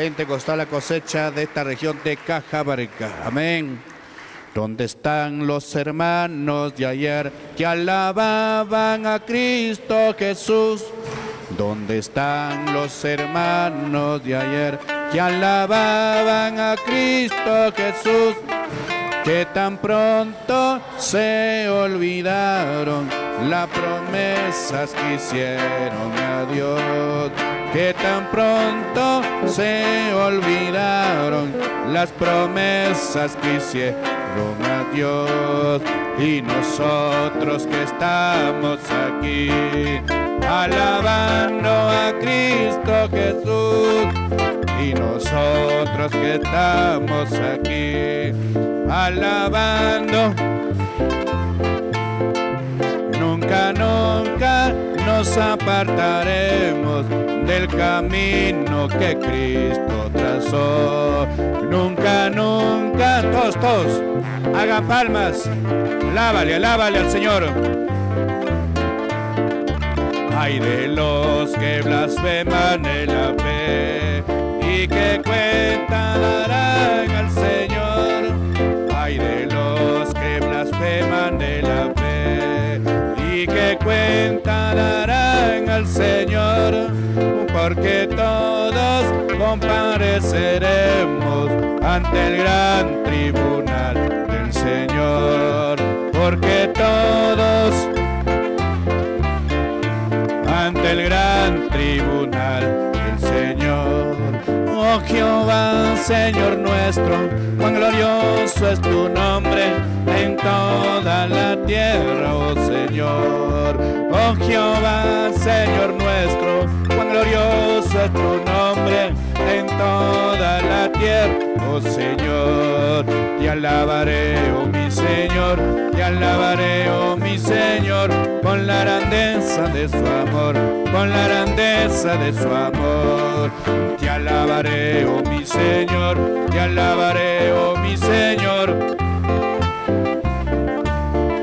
Pentecostal la cosecha de esta región de Cajamarca. Amén. ¿Dónde están los hermanos de ayer que alababan a Cristo Jesús? ¿Dónde están los hermanos de ayer que alababan a Cristo Jesús? Que tan pronto se olvidaron las promesas que hicieron a Dios que tan pronto se olvidaron las promesas que hicieron a Dios y nosotros que estamos aquí alabando a Cristo Jesús y nosotros que estamos aquí alabando nunca nunca nos apartaremos del camino que Cristo trazó. Nunca, nunca, todos, todos, hagan palmas, lávale, alábale al Señor. Hay de los que blasfeman en la fe y que cuenta al Señor. Hay de los que blasfeman en la fe y que cuenta al Señor porque todos compareceremos ante el gran tribunal del Señor, porque todos ante el gran tribunal del Señor. Oh Jehová, Señor nuestro, cuán glorioso es tu nombre en toda la tierra, oh Señor. Oh Jehová, Señor nuestro, glorioso es tu nombre en toda la tierra, oh Señor. Te alabaré, oh mi Señor, te alabaré, oh mi Señor, con la grandeza de su amor, con la grandeza de su amor. Te alabaré, oh mi Señor, te alabaré, oh mi Señor,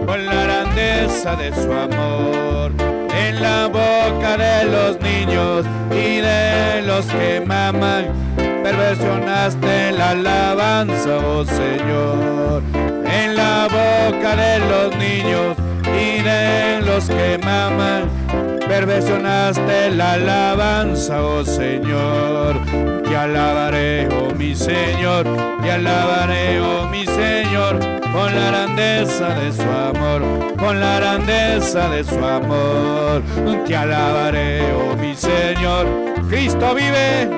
con la grandeza de su amor en la boca de los niños y de los que maman. Perversionaste la alabanza, oh Señor, en la boca de los niños y de los que maman. Perversionaste la alabanza, oh Señor. Te alabaré, oh mi Señor, te alabaré, oh mi Señor con la grandeza de su amor, con la grandeza de su amor. Te alabaré, oh mi Señor, Cristo vive.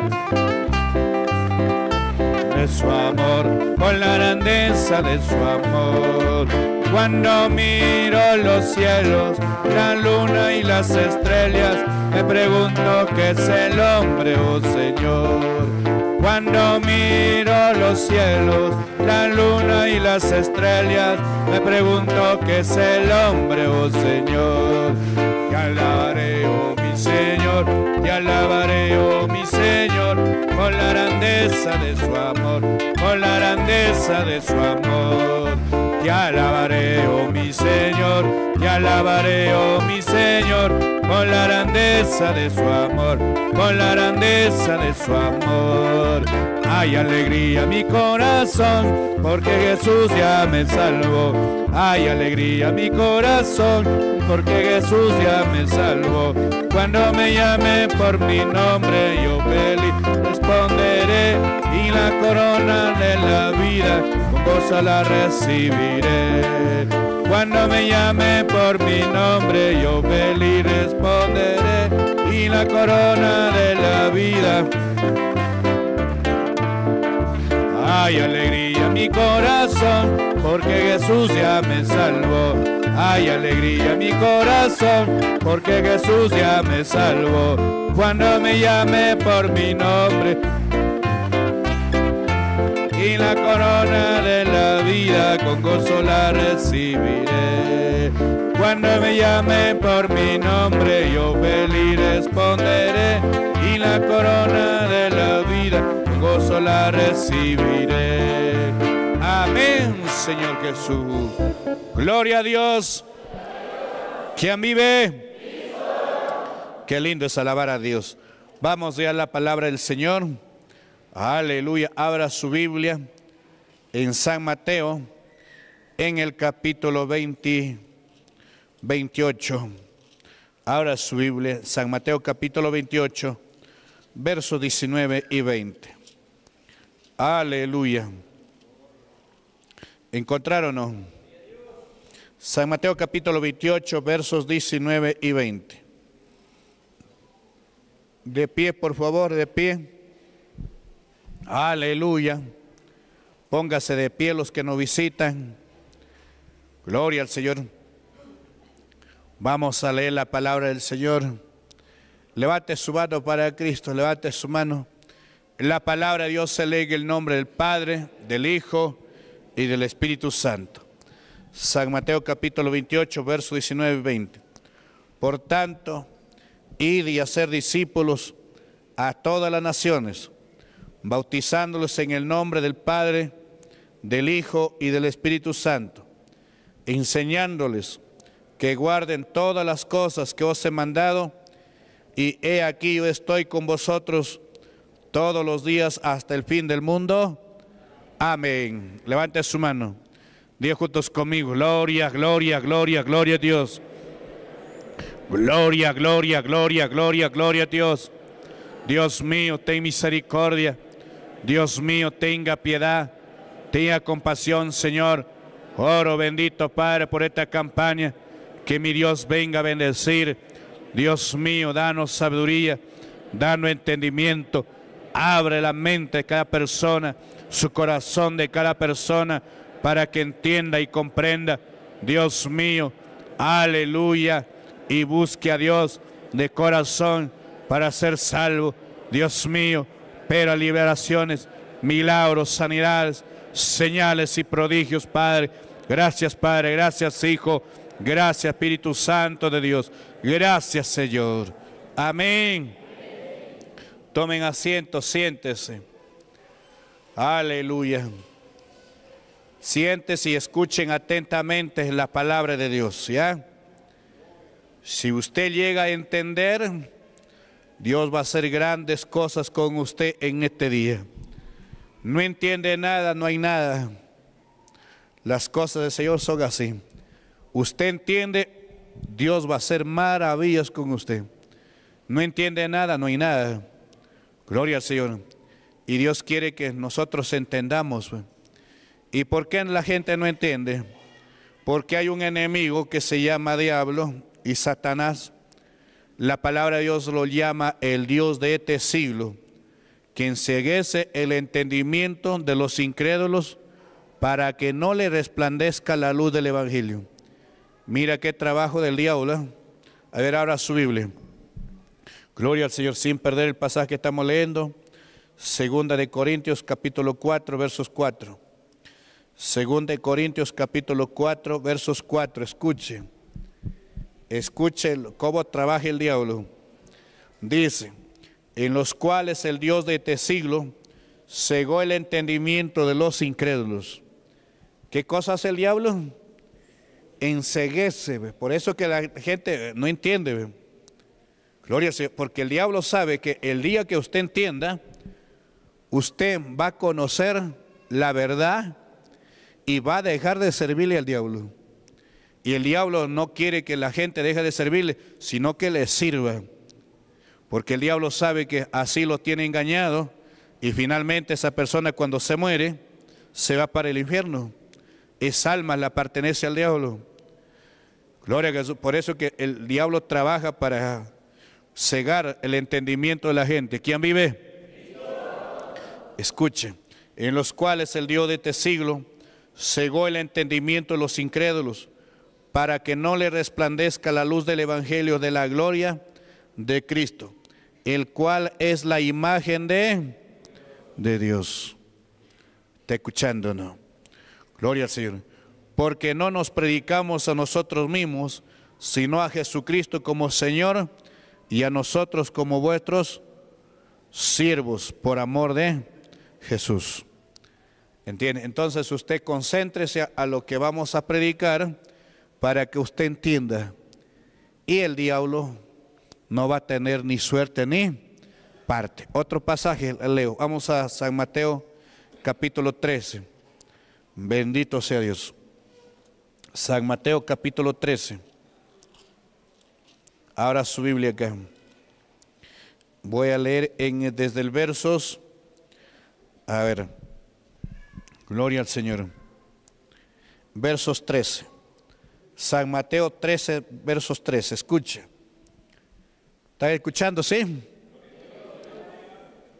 De su amor, con la grandeza de su amor. Cuando miro los cielos, la luna y las estrellas, me pregunto qué es el hombre, oh Señor cuando miro los cielos, la luna y las estrellas, me pregunto qué es el hombre, oh Señor. Te alabaré, oh mi Señor, te alabaré, oh mi Señor, con la grandeza de su amor, con la grandeza de su amor. Te alabaré, oh mi Señor, te alabaré, oh mi Señor con la grandeza de su amor, con la grandeza de su amor. Hay alegría mi corazón, porque Jesús ya me salvó. Hay alegría mi corazón, porque Jesús ya me salvó. Cuando me llame por mi nombre, yo feliz responderé y la corona de la vida con gozo la recibiré. Cuando me llame por mi nombre yo feliz responderé y la corona de la vida. Hay alegría mi corazón porque Jesús ya me salvó. Hay alegría mi corazón, porque Jesús ya me salvó. Cuando me llame por mi nombre, y la corona de la vida con gozo la recibiré. Cuando me llamen por mi nombre yo feliz responderé y la corona de la vida con gozo la recibiré. Amén, Señor Jesús. Gloria a Dios. ¿Quién vive? Qué lindo es alabar a Dios. Vamos ya a la palabra del Señor. Aleluya. Abra su Biblia en San Mateo, en el capítulo 20, 28. Abra su Biblia, San Mateo capítulo 28, versos 19 y 20. Aleluya. ¿Encontraron San Mateo capítulo 28, versos 19 y 20. De pie, por favor, de pie. Aleluya. Póngase de pie los que nos visitan. Gloria al Señor. Vamos a leer la palabra del Señor. Levante su mano para Cristo, levante su mano. La palabra de Dios se lee el nombre del Padre, del Hijo y del Espíritu Santo. San Mateo capítulo 28, versos 19 y 20. Por tanto, id y hacer discípulos a todas las naciones bautizándolos en el nombre del Padre, del Hijo y del Espíritu Santo, enseñándoles que guarden todas las cosas que os he mandado, y he aquí yo estoy con vosotros todos los días hasta el fin del mundo. Amén. Levante su mano. Dios juntos conmigo. Gloria, gloria, gloria, gloria a Dios. Gloria, gloria, gloria, gloria, gloria a Dios. Dios mío, ten misericordia Dios mío, tenga piedad, tenga compasión, Señor. Oro bendito, Padre, por esta campaña. Que mi Dios venga a bendecir. Dios mío, danos sabiduría, danos entendimiento. Abre la mente de cada persona, su corazón de cada persona, para que entienda y comprenda. Dios mío, aleluya. Y busque a Dios de corazón para ser salvo. Dios mío Espera liberaciones, milagros, sanidades, señales y prodigios, Padre. Gracias, Padre. Gracias, Hijo. Gracias, Espíritu Santo de Dios. Gracias, Señor. Amén. Tomen asiento, siéntese. Aleluya. Siéntese y escuchen atentamente la palabra de Dios, ¿ya? Si usted llega a entender Dios va a hacer grandes cosas con usted en este día. No entiende nada, no hay nada. Las cosas del Señor son así. Usted entiende, Dios va a hacer maravillas con usted. No entiende nada, no hay nada. Gloria al Señor. Y Dios quiere que nosotros entendamos. ¿Y por qué la gente no entiende? Porque hay un enemigo que se llama diablo y Satanás la palabra de Dios lo llama el Dios de este siglo, que enseguece el entendimiento de los incrédulos para que no le resplandezca la luz del Evangelio. Mira qué trabajo del diablo. ¿eh? A ver ahora su Biblia. Gloria al Señor sin perder el pasaje que estamos leyendo. Segunda de Corintios capítulo 4 versos 4. Segunda de Corintios capítulo 4 versos 4. Escuche. Escuche cómo trabaja el diablo. Dice, en los cuales el Dios de este siglo cegó el entendimiento de los incrédulos. ¿Qué cosa hace el diablo? Enseguece. Por eso que la gente eh, no entiende. Gloria porque el diablo sabe que el día que usted entienda, usted va a conocer la verdad y va a dejar de servirle al diablo. Y el diablo no quiere que la gente deje de servirle, sino que le sirva. Porque el diablo sabe que así lo tiene engañado y finalmente esa persona cuando se muere se va para el infierno. Esa alma la pertenece al diablo. Gloria a Jesús. Por eso que el diablo trabaja para cegar el entendimiento de la gente. ¿Quién vive? Escuche. En los cuales el Dios de este siglo cegó el entendimiento de los incrédulos para que no le resplandezca la luz del Evangelio de la gloria de Cristo, el cual es la imagen de, de Dios. te escuchando, ¿no? Gloria al Señor. Porque no nos predicamos a nosotros mismos, sino a Jesucristo como Señor y a nosotros como vuestros siervos, por amor de Jesús. ¿Entiende? Entonces usted concéntrese a lo que vamos a predicar para que usted entienda. Y el diablo no va a tener ni suerte ni parte. Otro pasaje, leo. Vamos a San Mateo capítulo 13. Bendito sea Dios. San Mateo capítulo 13. Ahora su Biblia acá. Voy a leer en, desde el versos. A ver. Gloria al Señor. Versos 13. San Mateo 13, versos 3. Escucha. ¿Están escuchando, sí?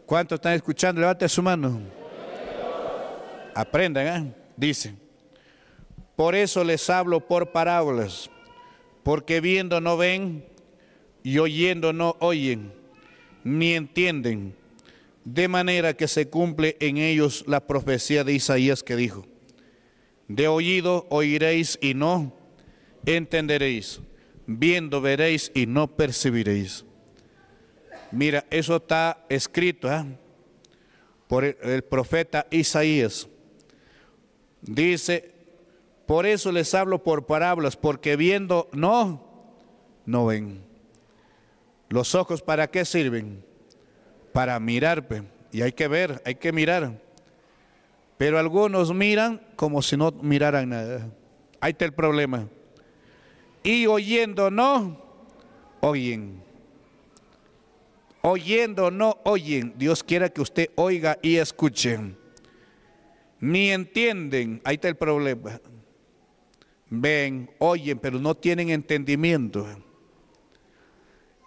¿Cuántos están escuchando? Levante su mano. Aprendan, ¿eh? Dice. Por eso les hablo por parábolas, porque viendo no ven y oyendo no oyen, ni entienden, de manera que se cumple en ellos la profecía de Isaías que dijo, de oído oiréis y no entenderéis, viendo veréis y no percibiréis. Mira, eso está escrito ¿eh? por el, profeta Isaías. Dice, por eso les hablo por parábolas, porque viendo no, no ven. Los ojos para qué sirven? Para mirar, y hay que ver, hay que mirar. Pero algunos miran como si no miraran nada. Ahí está el problema y oyendo no oyen. Oyendo no oyen. Dios quiera que usted oiga y escuche. Ni entienden. Ahí está el problema. Ven, oyen, pero no tienen entendimiento.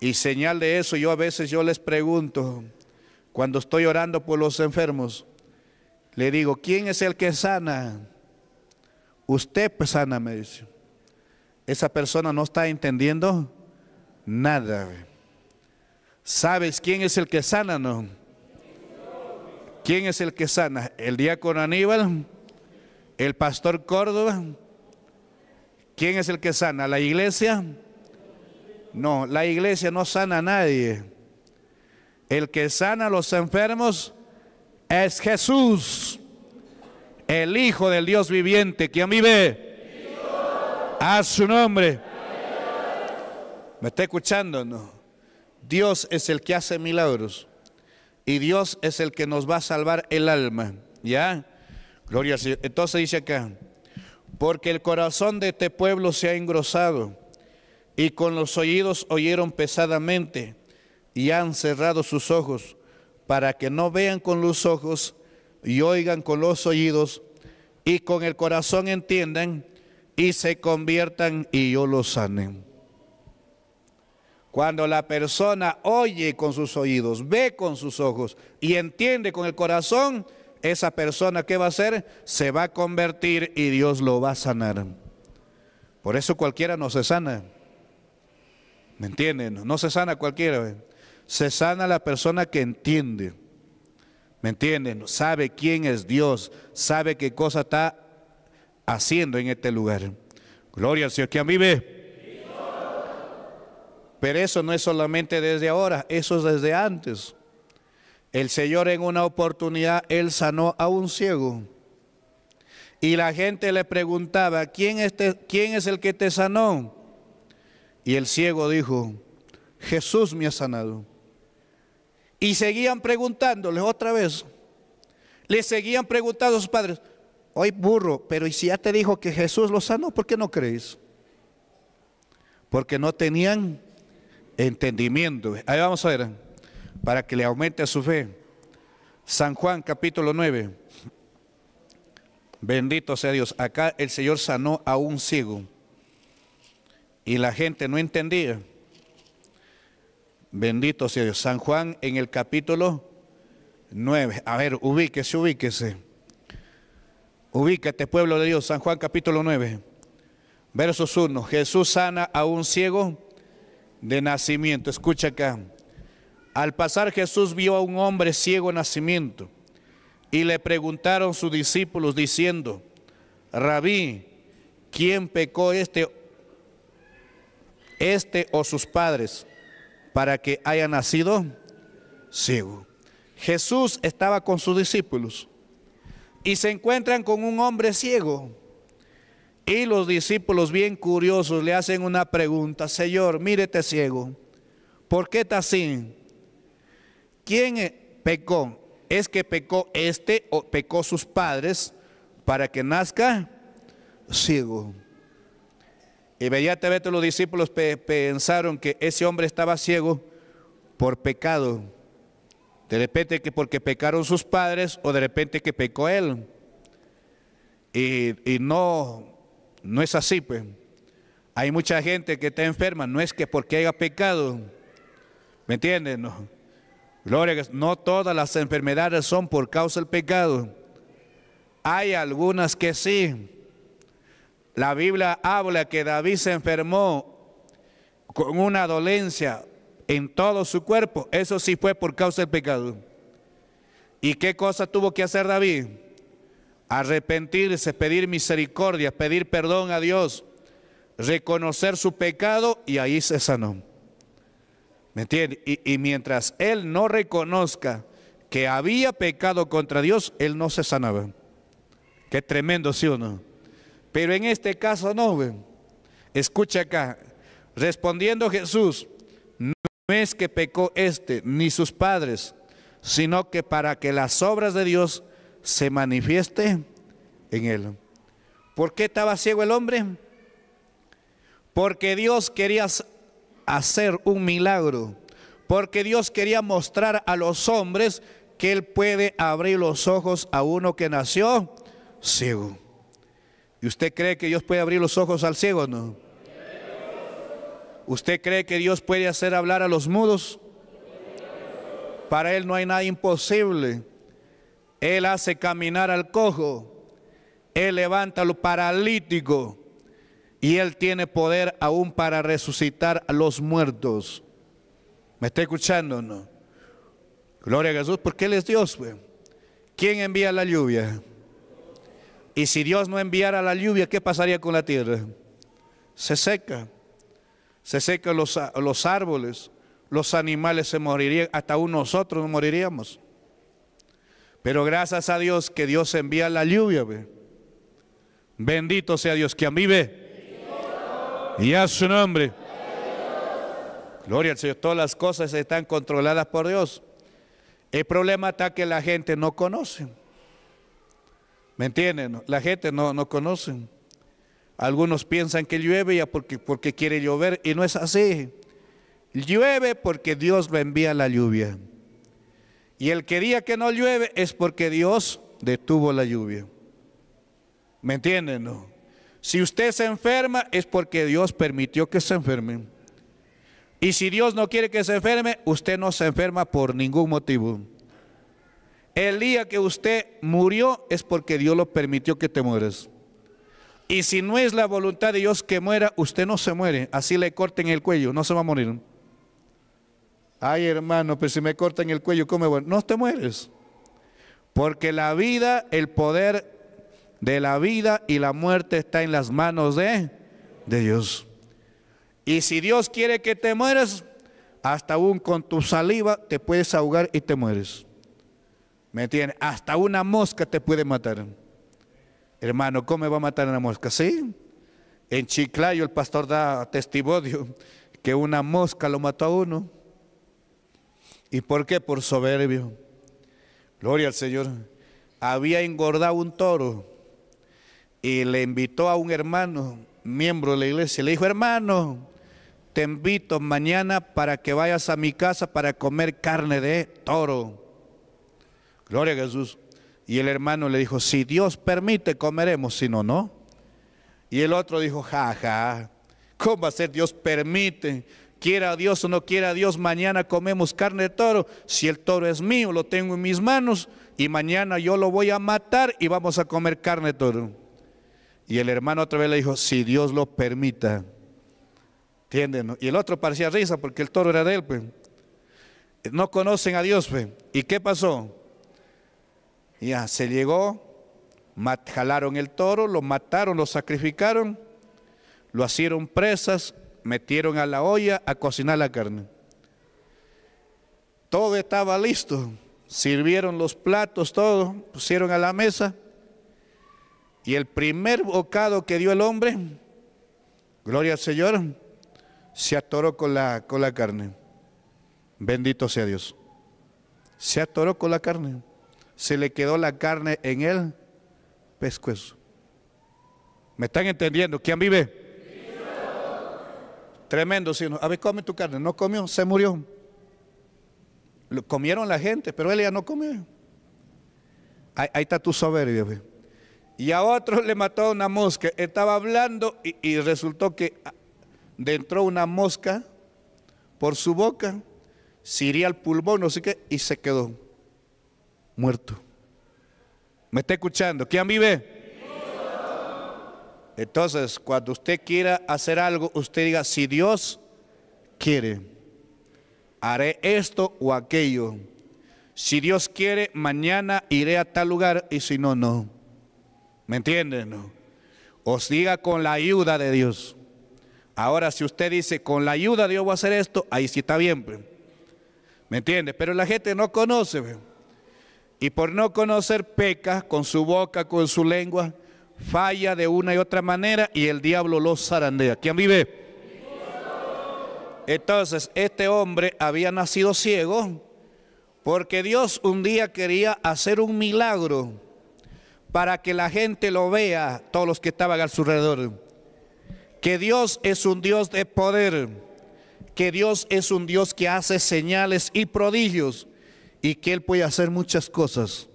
Y señal de eso, yo a veces yo les pregunto, cuando estoy orando por los enfermos, le digo, ¿quién es el que sana? Usted pues, sana, me dice esa persona no está entendiendo nada. ¿Sabes quién es el que sana? No? ¿Quién es el que sana? ¿El diácono Aníbal? ¿El pastor Córdoba? ¿Quién es el que sana? ¿La iglesia? No, la iglesia no sana a nadie. El que sana a los enfermos es Jesús, el Hijo del Dios viviente, quien vive a su nombre. ¿Me está escuchando? No. Dios es el que hace milagros. Y Dios es el que nos va a salvar el alma. ¿Ya? Gloria al Señor. Entonces dice acá, porque el corazón de este pueblo se ha engrosado y con los oídos oyeron pesadamente y han cerrado sus ojos para que no vean con los ojos y oigan con los oídos y con el corazón entiendan y se conviertan y yo lo sane. Cuando la persona oye con sus oídos, ve con sus ojos y entiende con el corazón, esa persona que va a hacer se va a convertir y Dios lo va a sanar. Por eso cualquiera no se sana. ¿Me entienden? No se sana cualquiera. Se sana la persona que entiende. ¿Me entienden? Sabe quién es Dios, sabe qué cosa está haciendo en este lugar. Gloria al Señor, que a mí Pero eso no es solamente desde ahora, eso es desde antes. El Señor en una oportunidad, Él sanó a un ciego. Y la gente le preguntaba, ¿quién, este, ¿quién es el que te sanó? Y el ciego dijo, Jesús me ha sanado. Y seguían preguntándoles otra vez. Le seguían preguntando a sus padres, hoy burro, pero ¿y si ya te dijo que Jesús lo sanó, por qué no crees? Porque no tenían entendimiento. Ahí vamos a ver, para que le aumente su fe. San Juan capítulo 9. Bendito sea Dios. Acá el Señor sanó a un ciego. Y la gente no entendía. Bendito sea Dios. San Juan en el capítulo 9. A ver, ubíquese, ubíquese. Ubícate, pueblo de Dios, San Juan capítulo 9, versos 1. Jesús sana a un ciego de nacimiento. Escucha acá. Al pasar Jesús vio a un hombre ciego de nacimiento y le preguntaron sus discípulos diciendo, Rabí, ¿quién pecó este, este o sus padres para que haya nacido ciego? Jesús estaba con sus discípulos y se encuentran con un hombre ciego. Y los discípulos bien curiosos le hacen una pregunta, Señor, mírete este ciego, ¿por qué está así? ¿Quién e-? pecó? ¿Es que pecó este o pecó sus padres para que nazca ciego? Inmediatamente los discípulos pensaron que ese hombre estaba ciego por pecado de repente que porque pecaron sus padres o de repente que pecó él. Y, no, no es así, pues. Hay mucha gente que está enferma, no es que porque haya pecado. ¿Me entienden? No. Gloria, no todas las enfermedades son por causa del pecado. Hay algunas que sí. La Biblia habla que David se enfermó con una dolencia, en todo su cuerpo. Eso sí fue por causa del pecado. ¿Y qué cosa tuvo que hacer David? Arrepentirse, pedir misericordia, pedir perdón a Dios, reconocer su pecado y ahí se sanó. ¿Me entiendes? Y, mientras él no reconozca que había pecado contra Dios, él no se sanaba. Qué tremendo, ¿sí o no? Pero en este caso no, Escucha acá. Respondiendo Jesús, no es que pecó este, ni sus padres, sino que para que las obras de Dios se manifiesten en él. ¿Por qué estaba ciego el hombre? Porque Dios quería hacer un milagro, porque Dios quería mostrar a los hombres que Él puede abrir los ojos a uno que nació ciego. ¿Y usted cree que Dios puede abrir los ojos al ciego? No. ¿Usted cree que Dios puede hacer hablar a los mudos? Para Él no hay nada imposible. Él hace caminar al cojo. Él levanta lo paralítico. Y Él tiene poder aún para resucitar a los muertos. ¿Me está escuchando o no? Gloria a Jesús, porque Él es Dios. Pues. ¿Quién envía la lluvia? Y si Dios no enviara la lluvia, ¿qué pasaría con la tierra? Se seca se secan los, los árboles, los animales se morirían, hasta aún nosotros moriríamos. Pero gracias a Dios que Dios envía la lluvia. Bendito sea Dios que mí vive. Y a su nombre. Gloria al Señor. Todas las cosas están controladas por Dios. El problema está que la gente no conoce. ¿Me entienden? La gente no, no conoce. Algunos piensan que llueve ya porque, quiere llover y no es así. Llueve porque Dios lo envía la lluvia. Y el que día que no llueve es porque Dios detuvo la lluvia. ¿Me entienden? Si usted se enferma es porque Dios permitió que se enferme. Y si Dios no quiere que se enferme, usted no se enferma por ningún motivo. El día que usted murió es porque Dios lo permitió que te mueras. Y si no es la voluntad de Dios que muera, usted no se muere. Así le corten el cuello, no se va a morir. Ay, hermano, pero si me cortan el cuello, ¿cómo bueno? No te mueres. Porque la vida, el poder de la vida y la muerte está en las manos de, de Dios. Y si Dios quiere que te mueras, hasta aún con tu saliva te puedes ahogar y te mueres. ¿Me entiendes? Hasta una mosca te puede matar. Hermano, ¿cómo va a matar una mosca? Sí. En Chiclayo el pastor da testimonio que una mosca lo mató a uno. ¿Y por qué? Por soberbio. Gloria al Señor. Había engordado un toro y le invitó a un hermano, miembro de la iglesia, le dijo, hermano, te invito mañana para que vayas a mi casa para comer carne de toro. Gloria a Jesús. Y el hermano le dijo, si Dios permite, comeremos, si no, no. Y el otro dijo, jaja, ¿cómo va a ser Dios permite? Quiera Dios o no quiera Dios, mañana comemos carne de toro. Si el toro es mío, lo tengo en mis manos y mañana yo lo voy a matar y vamos a comer carne de toro. Y el hermano otra vez le dijo, si Dios lo permita. ¿Entienden? Y el otro parecía risa porque el toro era de él. Pues. No conocen a Dios. Pues. ¿Y qué pasó? Ya, se llegó, jalaron el toro, lo mataron, lo sacrificaron, lo hicieron presas, metieron a la olla a cocinar la carne. Todo estaba listo, sirvieron los platos, todo, pusieron a la mesa. Y el primer bocado que dio el hombre, gloria al Señor, se atoró con la, con la carne. Bendito sea Dios. Se atoró con la carne se le quedó la carne en el pescuezo. ¿Me están entendiendo? ¿Quién vive? Tremendo, a ver, come tu carne. No comió, se murió. comieron la gente, pero él ya no comió. Ahí, está tu soberbia. Y a otro le mató una mosca. Estaba hablando y, resultó que de ah, una mosca por su boca, se iría al pulmón, no sé qué, y se quedó muerto. ¿Me está escuchando? ¿Quién vive? Entonces, cuando usted quiera hacer algo, usted diga, si Dios quiere, haré esto o aquello. Si Dios quiere, mañana iré a tal lugar y si no, no. ¿Me entienden? No? Os diga con la ayuda de Dios. Ahora, si usted dice, con la ayuda de Dios voy a hacer esto, ahí sí está bien. Pues. ¿Me entiende? Pero la gente no conoce. Pues y por no conocer peca con su boca, con su lengua, falla de una y otra manera y el diablo lo zarandea. ¿Quién vive? Entonces, este hombre había nacido ciego porque Dios un día quería hacer un milagro para que la gente lo vea, todos los que estaban a su alrededor. Que Dios es un Dios de poder, que Dios es un Dios que hace señales y prodigios y que Él puede hacer muchas cosas.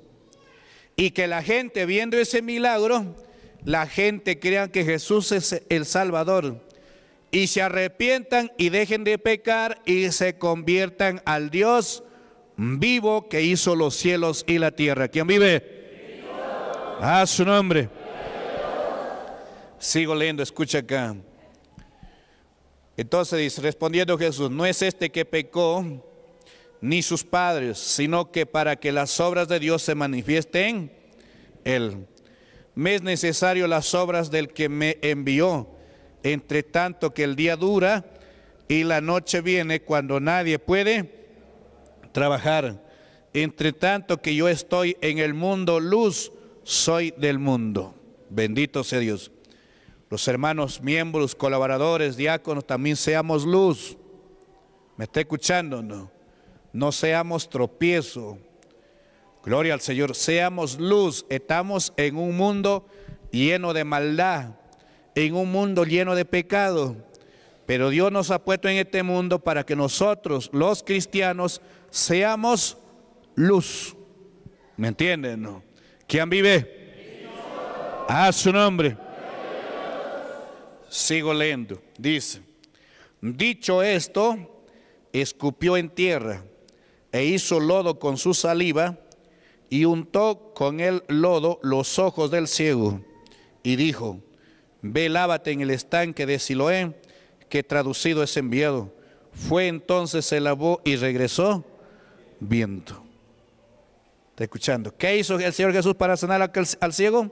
Y que la gente viendo ese milagro, la gente crea que Jesús es el Salvador y se arrepientan y dejen de pecar y se conviertan al Dios vivo que hizo los cielos y la tierra. ¿Quién vive? A su nombre. Sigo leyendo, escucha acá. Entonces dice, respondiendo Jesús, no es este que pecó, ni sus padres, sino que para que las obras de Dios se manifiesten Él. Me es necesario las obras del que me envió, entre tanto que el día dura y la noche viene cuando nadie puede trabajar. Entre tanto que yo estoy en el mundo, luz soy del mundo. Bendito sea Dios. Los hermanos, miembros, colaboradores, diáconos, también seamos luz. ¿Me está escuchando? No no seamos tropiezo. Gloria al Señor, seamos luz. Estamos en un mundo lleno de maldad, en un mundo lleno de pecado. Pero Dios nos ha puesto en este mundo para que nosotros, los cristianos, seamos luz. ¿Me entienden? ¿Quién vive? A su nombre. Sigo leyendo. Dice, dicho esto, escupió en tierra e hizo lodo con su saliva y untó con el lodo los ojos del ciego y dijo, ve lávate en el estanque de Siloé, que traducido es enviado. Fue entonces, se lavó y regresó viento. ¿Está escuchando? ¿Qué hizo el Señor Jesús para sanar al ciego?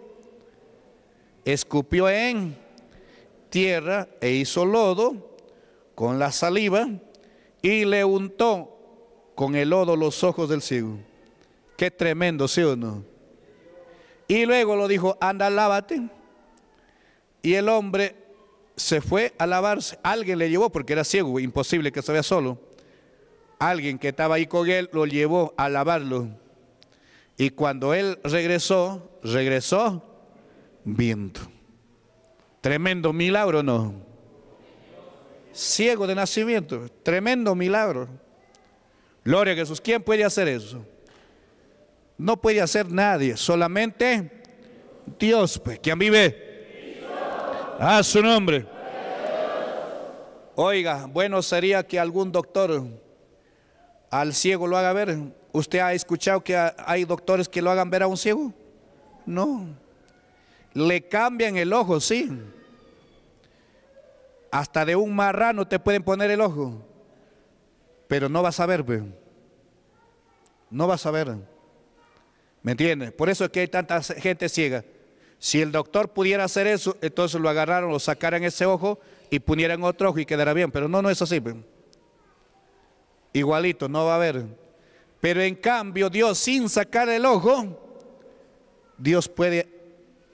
Escupió en tierra e hizo lodo con la saliva y le untó con el lodo los ojos del ciego. Qué tremendo, ¿sí o no? Y luego lo dijo, anda, lávate. Y el hombre se fue a lavarse. Alguien le llevó, porque era ciego, imposible que se vea solo. Alguien que estaba ahí con él lo llevó a lavarlo. Y cuando él regresó, regresó viento, Tremendo milagro, ¿no? Ciego de nacimiento, tremendo milagro. Gloria a Jesús. ¿Quién puede hacer eso? No puede hacer nadie, solamente Dios. Pues. ¿Quién vive? A su nombre. Oiga, bueno sería que algún doctor al ciego lo haga ver. ¿Usted ha escuchado que hay doctores que lo hagan ver a un ciego? No. Le cambian el ojo, sí. Hasta de un marrano te pueden poner el ojo pero no vas a ver, pues. no vas a ver. ¿Me entiendes? Por eso es que hay tanta gente ciega. Si el doctor pudiera hacer eso, entonces lo agarraron, lo sacaran ese ojo y ponieran otro ojo y quedará bien. Pero no, no es así. Pues. Igualito, no va a ver. Pero en cambio, Dios sin sacar el ojo, Dios puede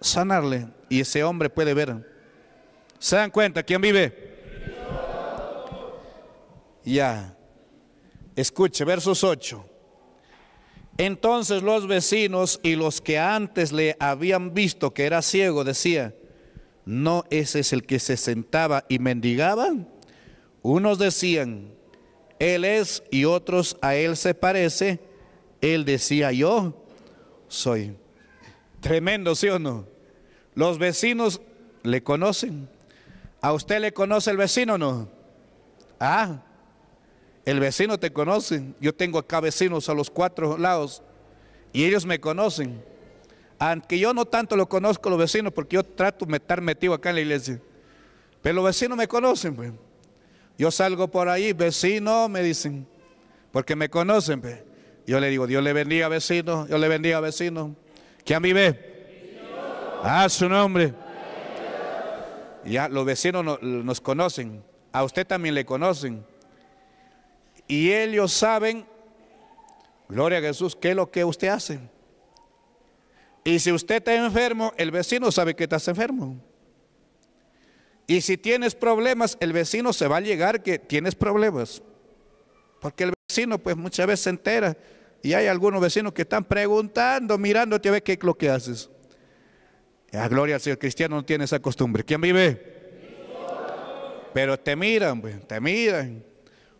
sanarle y ese hombre puede ver. ¿Se dan cuenta quién vive? Ya. Escuche, versos 8. Entonces los vecinos y los que antes le habían visto que era ciego decían, ¿no ese es el que se sentaba y mendigaba? Unos decían, Él es y otros a Él se parece. Él decía, yo soy. Tremendo, ¿sí o no? Los vecinos le conocen. ¿A usted le conoce el vecino o no? Ah, el vecino te conoce. Yo tengo acá vecinos a los cuatro lados y ellos me conocen. Aunque yo no tanto lo conozco los vecinos porque yo trato de estar metido acá en la iglesia. Pero los vecinos me conocen, pues. Yo salgo por ahí, vecino, me dicen, porque me conocen, pues. Yo le digo, Dios le bendiga, vecino, yo le bendiga, vecino. ¿Quién a mí ve? A ah, su nombre. Ya los vecinos nos conocen, a usted también le conocen. Y ellos saben, gloria a Jesús, qué es lo que usted hace. Y si usted está enfermo, el vecino sabe que estás enfermo. Y si tienes problemas, el vecino se va a llegar que tienes problemas. Porque el vecino pues muchas veces se entera. Y hay algunos vecinos que están preguntando, mirándote a ver qué es lo que haces. La ah, gloria al Señor, cristiano no tiene esa costumbre. ¿Quién vive? Pero te miran, pues, te miran.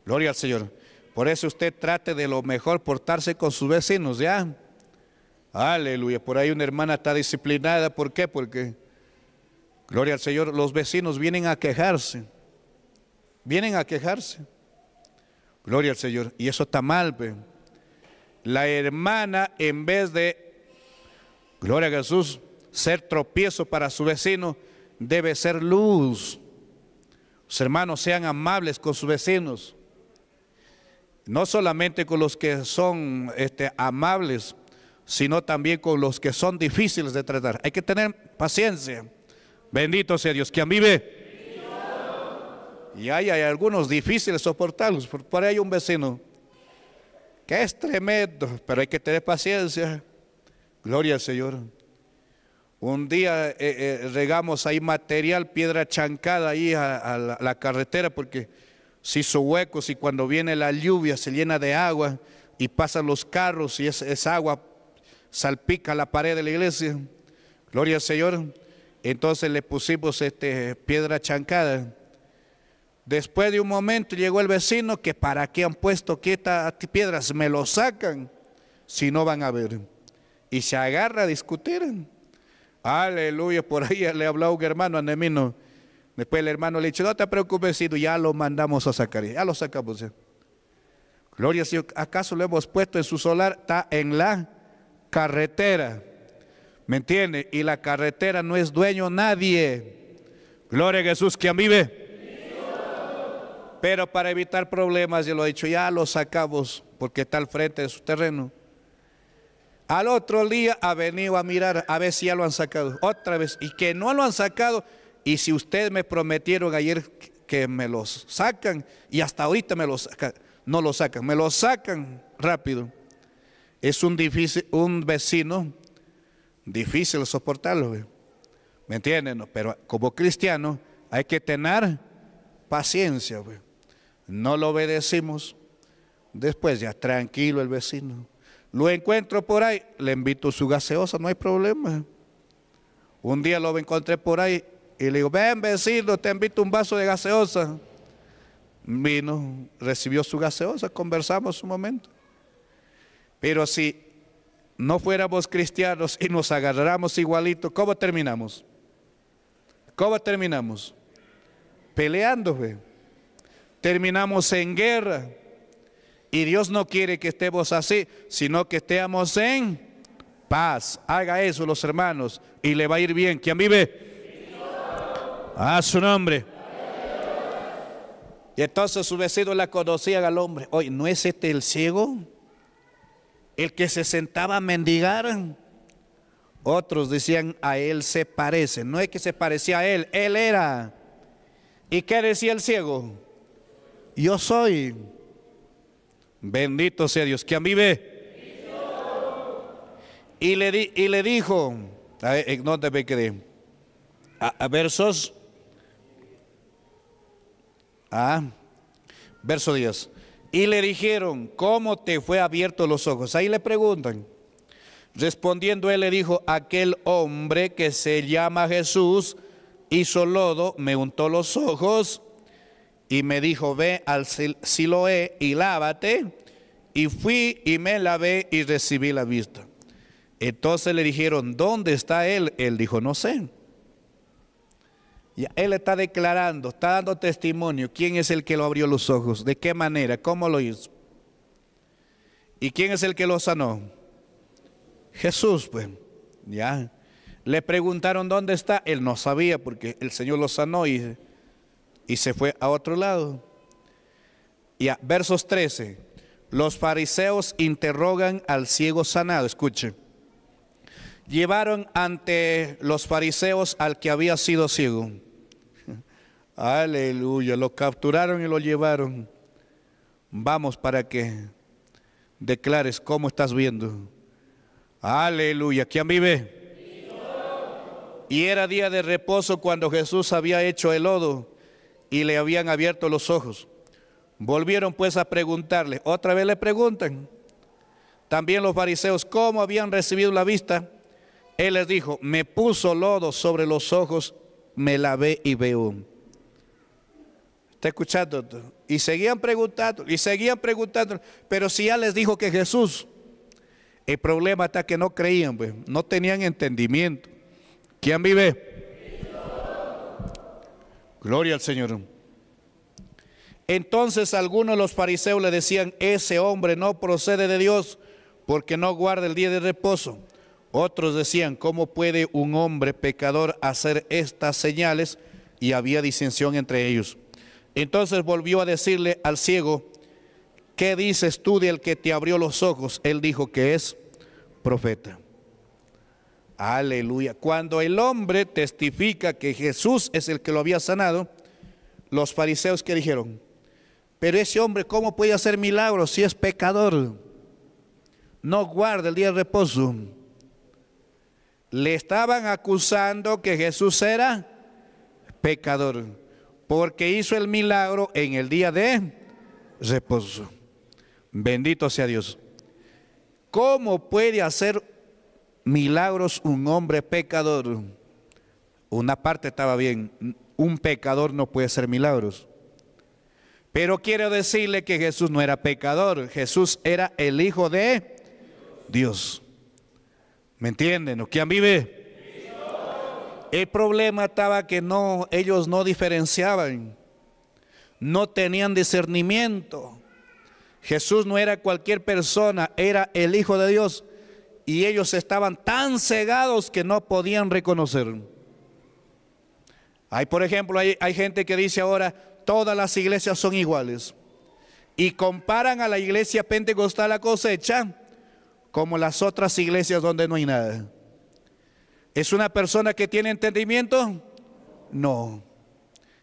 Gloria al Señor. Por eso usted trate de lo mejor portarse con sus vecinos, ¿ya? Aleluya. Por ahí una hermana está disciplinada. ¿Por qué? Porque, gloria al Señor, los vecinos vienen a quejarse. Vienen a quejarse. Gloria al Señor. Y eso está mal, ¿ve? La hermana, en vez de, gloria a Jesús, ser tropiezo para su vecino, debe ser luz. Los hermanos sean amables con sus vecinos no solamente con los que son este, amables, sino también con los que son difíciles de tratar. Hay que tener paciencia. Bendito sea Dios, quien vive. Y hay, hay algunos difíciles soportarlos. Por, por ahí hay un vecino que es tremendo, pero hay que tener paciencia. Gloria al Señor. Un día eh, eh, regamos ahí material, piedra chancada ahí a la carretera porque si su hueco, si cuando viene la lluvia se llena de agua y pasan los carros y esa, agua salpica la pared de la iglesia. Gloria al Señor. Entonces le pusimos este, piedra chancada. Después de un momento llegó el vecino que para qué han puesto estas piedras, me lo sacan si no van a ver. Y se agarra a discutir. Aleluya, por ahí le habló un hermano a Después el hermano le dice, no te preocupes, ya lo mandamos a sacar, ya lo sacamos. Gloria a Dios, ¿acaso lo hemos puesto en su solar? Está en la carretera. ¿Me entiende? Y la carretera no es dueño nadie. Gloria a Jesús que vive Pero para evitar problemas, yo lo he dicho, ya lo sacamos porque está al frente de su terreno. Al otro día ha venido a mirar a ver si ya lo han sacado. Otra vez. Y que no lo han sacado y si ustedes me prometieron ayer que me los sacan y hasta ahorita me los no los sacan, me los sacan rápido. Es un, difícil, un vecino difícil soportarlo, ¿me entienden? Pero como cristiano hay que tener paciencia, no lo obedecimos. Después ya tranquilo el vecino. Lo encuentro por ahí, le invito su gaseosa, no hay problema. Un día lo encontré por ahí y le digo, ven vecino, te invito un vaso de gaseosa. Vino, recibió su gaseosa, conversamos un momento. Pero si no fuéramos cristianos y nos agarráramos igualito, ¿cómo terminamos? ¿Cómo terminamos? Peleando, Terminamos en guerra. Y Dios no quiere que estemos así, sino que estemos en paz. Haga eso los hermanos y le va a ir bien. ¿Quién vive? A su nombre. Y entonces su vecino la conocía al hombre. Oye, ¿no es este el ciego? El que se sentaba a mendigar. Otros decían, a él se parece. No es que se parecía a él, él era. ¿Y qué decía el ciego? Yo soy. Bendito sea Dios. ¿Quién vive? Y le, di, y le dijo, a ver, a versos Ah, verso 10. Y le dijeron, ¿cómo te fue abierto los ojos? Ahí le preguntan. Respondiendo él le dijo, aquel hombre que se llama Jesús hizo lodo, me untó los ojos y me dijo, ve al Siloé y lávate. Y fui y me lavé y recibí la vista. Entonces le dijeron, ¿dónde está él? Él dijo, no sé él está declarando, está dando testimonio quién es el que lo abrió los ojos, de qué manera, cómo lo hizo. ¿Y quién es el que lo sanó? Jesús, pues, ya. Le preguntaron dónde está, él no sabía porque el Señor lo sanó y, y se fue a otro lado. Y versos 13, los fariseos interrogan al ciego sanado, escuchen llevaron ante los fariseos al que había sido ciego. Aleluya, lo capturaron y lo llevaron. Vamos para que declares cómo estás viendo. Aleluya, ¿quién vive? Y era día de reposo cuando Jesús había hecho el lodo y le habían abierto los ojos. Volvieron pues a preguntarle, otra vez le preguntan, también los fariseos, ¿cómo habían recibido la vista? Él les dijo, me puso lodo sobre los ojos, me lavé y veo. ¿Está escuchando? Y seguían preguntando, y seguían preguntando, pero si ya les dijo que Jesús, el problema está que no creían, pues, no tenían entendimiento. ¿Quién vive? Gloria al Señor. Entonces algunos de los fariseos le decían, ese hombre no procede de Dios porque no guarda el día de reposo. Otros decían, ¿cómo puede un hombre pecador hacer estas señales? Y había disensión entre ellos. Entonces volvió a decirle al ciego, ¿qué dices tú del que te abrió los ojos? Él dijo que es profeta. Aleluya. Cuando el hombre testifica que Jesús es el que lo había sanado, los fariseos que dijeron, pero ese hombre, ¿cómo puede hacer milagros si es pecador? No guarda el día de reposo le estaban acusando que Jesús era pecador, porque hizo el milagro en el día de reposo. Bendito sea Dios. ¿Cómo puede hacer milagros un hombre pecador? Una parte estaba bien, un pecador no puede hacer milagros. Pero quiero decirle que Jesús no era pecador, Jesús era el Hijo de Dios. ¿Me entienden? ¿O quién vive? El problema estaba que no, ellos no diferenciaban, no tenían discernimiento. Jesús no era cualquier persona, era el Hijo de Dios. Y ellos estaban tan cegados que no podían reconocer. Hay, por ejemplo, hay, hay, gente que dice ahora, todas las iglesias son iguales. Y comparan a la iglesia pentecostal a cosecha como las otras iglesias donde no hay nada. ¿Es una persona que tiene entendimiento? No.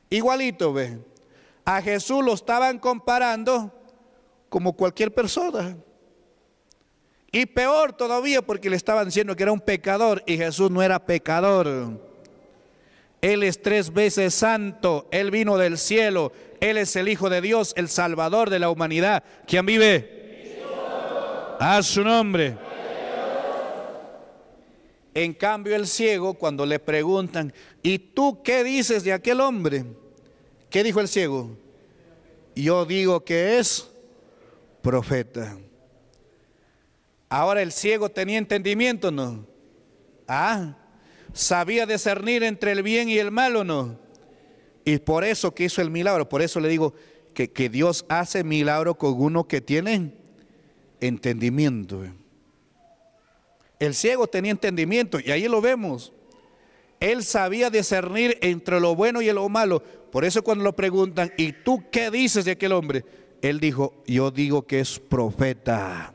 Igualito, ve. A Jesús lo estaban comparando como cualquier persona. Y peor todavía porque le estaban diciendo que era un pecador y Jesús no era pecador. Él es tres veces santo, Él vino del cielo, Él es el Hijo de Dios, el Salvador de la humanidad. ¿Quién vive? A su nombre. En cambio el ciego, cuando le preguntan, ¿y tú qué dices de aquel hombre? ¿Qué dijo el ciego? Yo digo que es profeta. Ahora el ciego tenía entendimiento, ¿no? Ah, sabía discernir entre el bien y el mal no. Y por eso que hizo el milagro, por eso le digo que, que Dios hace milagro con uno que tiene entendimiento. El ciego tenía entendimiento y ahí lo vemos. Él sabía discernir entre lo bueno y lo malo. Por eso cuando lo preguntan, ¿y tú qué dices de aquel hombre? Él dijo, yo digo que es profeta.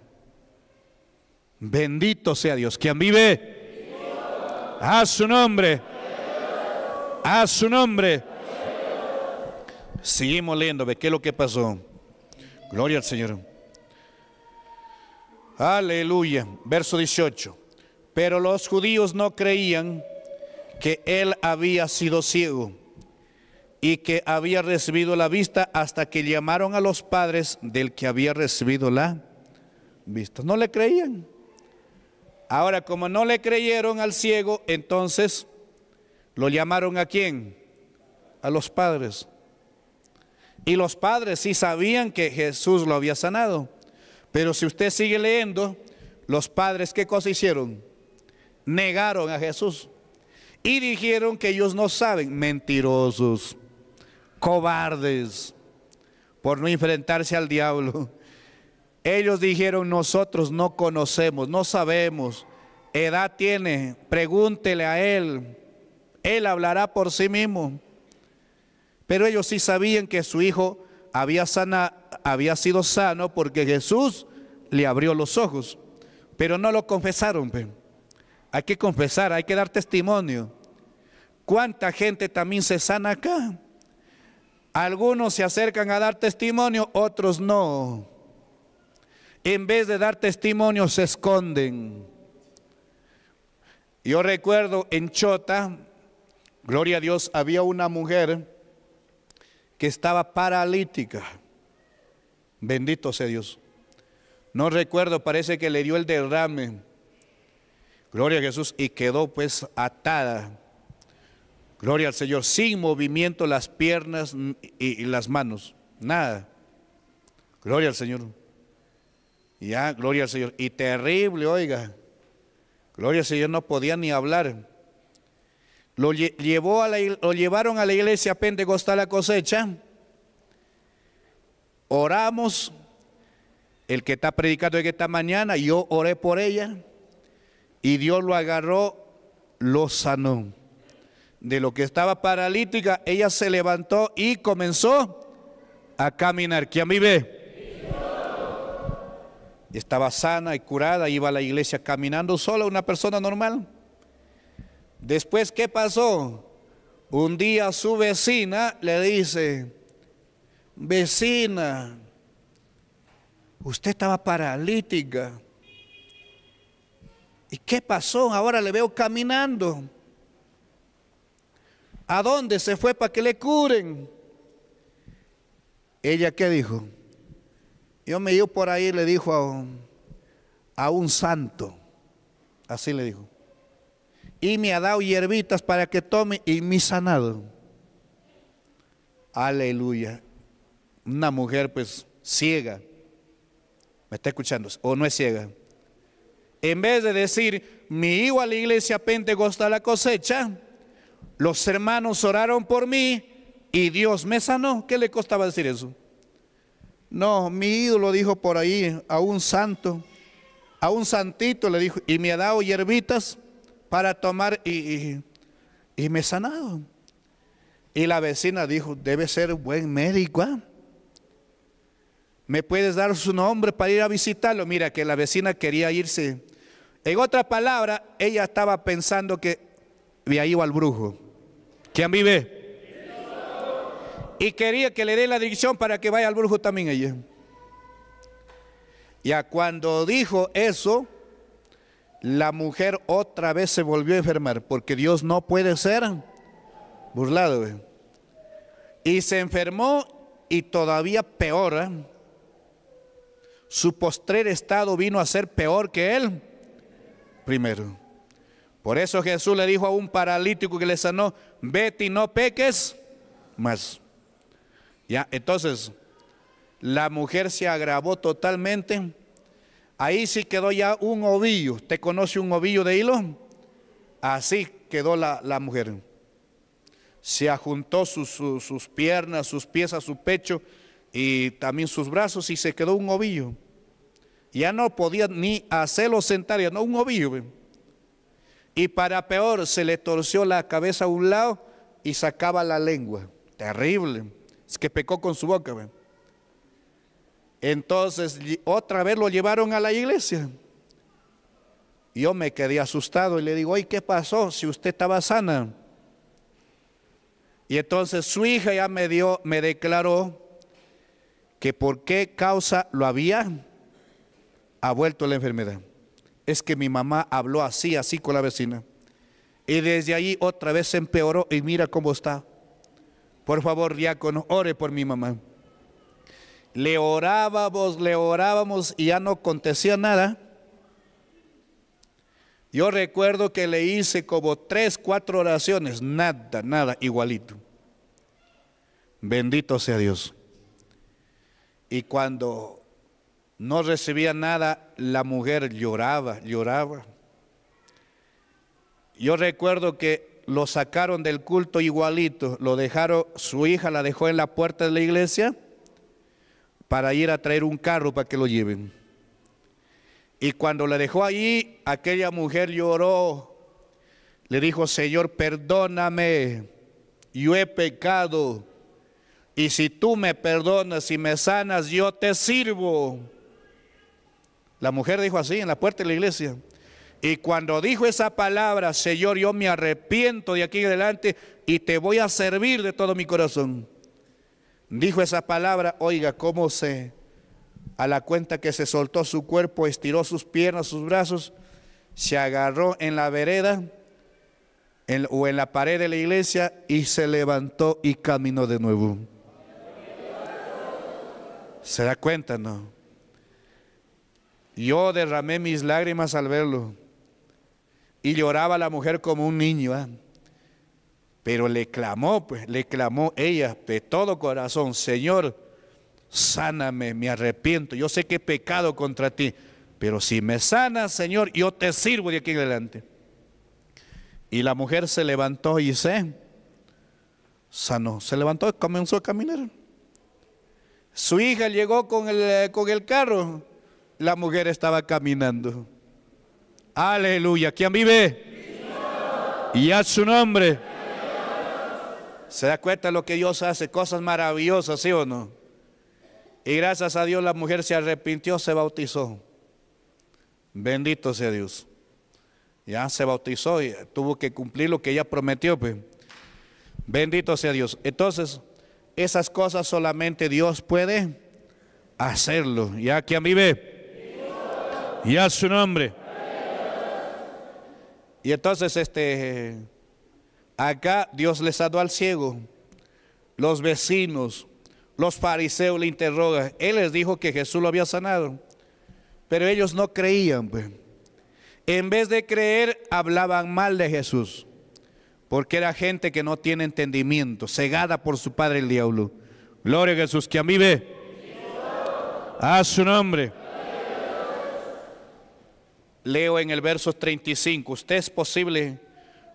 Bendito sea Dios. Quien vive? A su nombre. A su nombre. Seguimos leyendo, qué es lo que pasó. Gloria al Señor. Aleluya. Verso 18. Pero los judíos no creían que él había sido ciego y que había recibido la vista hasta que llamaron a los padres del que había recibido la vista. No le creían. Ahora, como no le creyeron al ciego, entonces lo llamaron a quién? A los padres. Y los padres sí sabían que Jesús lo había sanado. Pero si usted sigue leyendo, los padres, ¿qué cosa hicieron? Negaron a Jesús y dijeron que ellos no saben, mentirosos, cobardes, por no enfrentarse al diablo. Ellos dijeron, nosotros no conocemos, no sabemos, edad tiene, pregúntele a él, él hablará por sí mismo. Pero ellos sí sabían que su hijo había, sana, había sido sano porque Jesús le abrió los ojos, pero no lo confesaron. Hay que confesar, hay que dar testimonio. ¿Cuánta gente también se sana acá? Algunos se acercan a dar testimonio, otros no. En vez de dar testimonio se esconden. Yo recuerdo en Chota, gloria a Dios, había una mujer que estaba paralítica. Bendito sea Dios. No recuerdo, parece que le dio el derrame. Gloria a Jesús. Y quedó pues atada. Gloria al Señor. Sin movimiento las piernas y, y las manos. Nada. Gloria al Señor. Ya, gloria al Señor. Y terrible, oiga. Gloria al Señor, no podía ni hablar. Lo, llevó a lo llevaron a la iglesia pentecostal a cosecha. Oramos. El que está predicando en esta mañana, yo oré por ella. Y Dios lo agarró, lo sanó. De lo que estaba paralítica, ella se levantó y comenzó a caminar. ¿Quién vive? Estaba sana y curada, iba a la iglesia caminando sola, una persona normal. Después, ¿qué pasó? Un día su vecina le dice, vecina, usted estaba paralítica. ¿Y qué pasó? Ahora le veo caminando. ¿A dónde se fue para que le curen? Ella qué dijo? Yo me dio por ahí y le dijo a a un santo. Así le dijo y me ha dado hierbitas para que tome y me sanado. Aleluya. Una mujer pues ciega. ¿Me está escuchando? ¿O no es ciega? En vez de decir, mi hijo a la iglesia Pentecostal la cosecha, los hermanos oraron por mí y Dios me sanó. ¿Qué le costaba decir eso? No, mi ídolo dijo por ahí a un santo, a un santito le dijo, y me ha dado hierbitas para tomar y, y, me sanado Y la vecina dijo, debe ser buen médico. ¿ah? ¿Me puedes dar su nombre para ir a visitarlo? Mira, que la vecina quería irse. En otra palabra, ella estaba pensando que había ido al brujo. ¿Quién vive? Y quería que le dé la dirección para que vaya al brujo también ella. Ya cuando dijo eso, la mujer otra vez se volvió a enfermar, porque Dios no puede ser burlado. Y se enfermó y todavía peor. ¿eh? Su postrer estado vino a ser peor que él primero. Por eso Jesús le dijo a un paralítico que le sanó, vete y no peques más. Ya, entonces, la mujer se agravó totalmente Ahí sí quedó ya un ovillo. ¿Usted conoce un ovillo de hilo? Así quedó la, mujer. Se ajuntó sus, sus, piernas, sus pies a su pecho y también sus brazos y se quedó un ovillo. Ya no podía ni hacerlo sentar, ya no un ovillo. Y para peor, se le torció la cabeza a un lado y sacaba la lengua. Terrible. Es que pecó con su boca. Entonces otra vez lo llevaron a la iglesia. Yo me quedé asustado y le digo, ¿y qué pasó si usted estaba sana? Y entonces su hija ya me dio, me declaró que por qué causa lo había ha vuelto la enfermedad. Es que mi mamá habló así, así con la vecina. Y desde ahí otra vez se empeoró y mira cómo está. Por favor, diácono, ore por mi mamá le orábamos, le orábamos y ya no acontecía nada. Yo recuerdo que le hice como tres, cuatro oraciones, nada, nada, igualito. Bendito sea Dios. Y cuando no recibía nada, la mujer lloraba, lloraba. Yo recuerdo que lo sacaron del culto igualito, lo dejaron, su hija la dejó en la puerta de la iglesia para ir a traer un carro para que lo lleven. Y cuando la dejó allí, aquella mujer lloró, le dijo, Señor, perdóname, yo he pecado, y si tú me perdonas y me sanas, yo te sirvo. La mujer dijo así en la puerta de la iglesia. Y cuando dijo esa palabra, Señor, yo me arrepiento de aquí adelante y te voy a servir de todo mi corazón. Dijo esa palabra, oiga cómo se, a la cuenta que se soltó su cuerpo, estiró sus piernas, sus brazos, se agarró en la vereda o en la pared de la iglesia y se levantó y caminó de nuevo. ¿Se da cuenta, no? Yo derramé mis lágrimas al verlo y lloraba la mujer como un niño. ¿ah? Pero le clamó, pues, le clamó ella de todo corazón, Señor, sáname, me arrepiento, yo sé que he pecado contra ti, pero si me sanas, Señor, yo te sirvo de aquí en adelante. Y la mujer se levantó y se eh, sanó, se levantó y comenzó a caminar. Su hija llegó con el, con el carro, la mujer estaba caminando. Aleluya, ¿quién vive? Y a su nombre. ¿Se da cuenta lo que Dios hace? Cosas maravillosas, ¿sí o no? Y gracias a Dios la mujer se arrepintió, se bautizó. Bendito sea Dios. Ya se bautizó y tuvo que cumplir lo que ella prometió. Pues. Bendito sea Dios. Entonces, esas cosas solamente Dios puede hacerlo. ¿Ya a mí ve. Y a su nombre. Y entonces, este Acá Dios les ató al ciego. Los vecinos, los fariseos le interrogan. Él les dijo que Jesús lo había sanado. Pero ellos no creían. Pues. En vez de creer, hablaban mal de Jesús. Porque era gente que no tiene entendimiento, cegada por su padre el diablo. Gloria a Jesús, que a mí ve. A su nombre. Leo en el verso 35. Usted es posible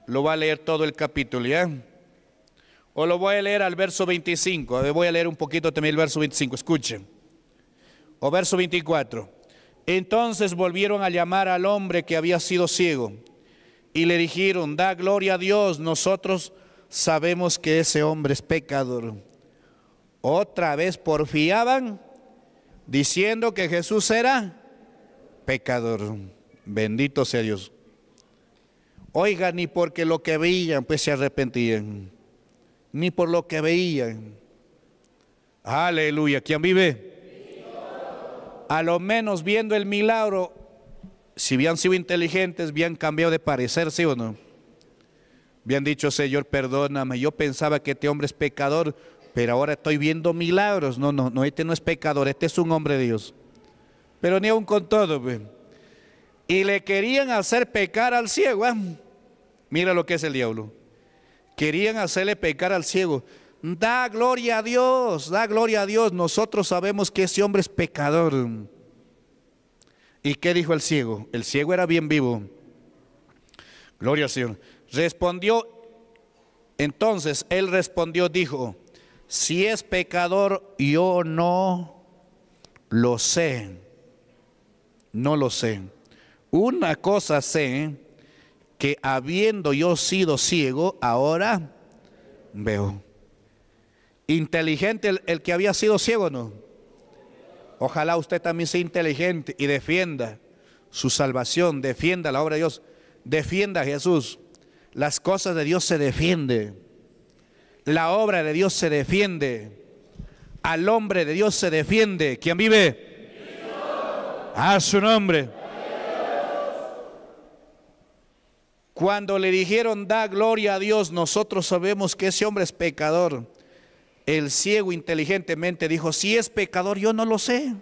lo va a leer todo el capítulo, ¿ya? O lo voy a leer al verso 25, voy a leer un poquito también el verso 25, escuchen. O verso 24. Entonces volvieron a llamar al hombre que había sido ciego y le dijeron, da gloria a Dios, nosotros sabemos que ese hombre es pecador. Otra vez porfiaban diciendo que Jesús era pecador. Bendito sea Dios. Oiga, ni porque lo que veían, pues se arrepentían. Ni por lo que veían. Aleluya. ¿Quién vive? A lo menos viendo el milagro, si habían sido inteligentes, habían cambiado de parecer, ¿sí o no? Bien dicho, Señor, perdóname. Yo pensaba que este hombre es pecador, pero ahora estoy viendo milagros. No, no, no, este no es pecador, este es un hombre de Dios. Pero ni aun con todo, pues y le querían hacer pecar al ciego. ¿eh? Mira lo que es el diablo. Querían hacerle pecar al ciego. Da gloria a Dios, da gloria a Dios. Nosotros sabemos que ese hombre es pecador. ¿Y qué dijo el ciego? El ciego era bien vivo. Gloria al Señor. Respondió, entonces él respondió, dijo, si es pecador, yo no lo sé. No lo sé. Una cosa sé, que habiendo yo sido ciego, ahora veo. Inteligente el, que había sido ciego, ¿no? Ojalá usted también sea inteligente y defienda su salvación, defienda la obra de Dios, defienda a Jesús. Las cosas de Dios se defienden, La obra de Dios se defiende. Al hombre de Dios se defiende. ¿Quién vive? A su nombre. Cuando le dijeron, da gloria a Dios, nosotros sabemos que ese hombre es pecador. El ciego inteligentemente dijo, si es pecador, yo no lo sé.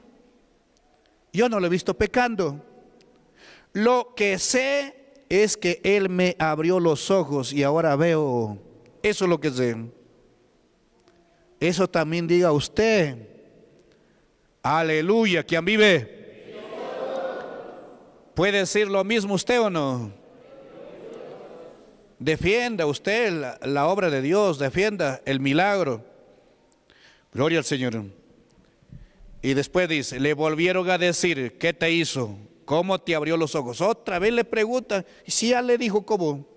Yo no lo he visto pecando. Lo que sé es que Él me abrió los ojos y ahora veo. Eso es lo que sé. Eso también diga usted. Aleluya, quien vive. ¿Puede decir lo mismo usted o no? Defienda usted la, obra de Dios, defienda el milagro. Gloria al Señor. Y después dice, le volvieron a decir, ¿qué te hizo? ¿Cómo te abrió los ojos? Otra vez le pregunta, y si ya le dijo cómo.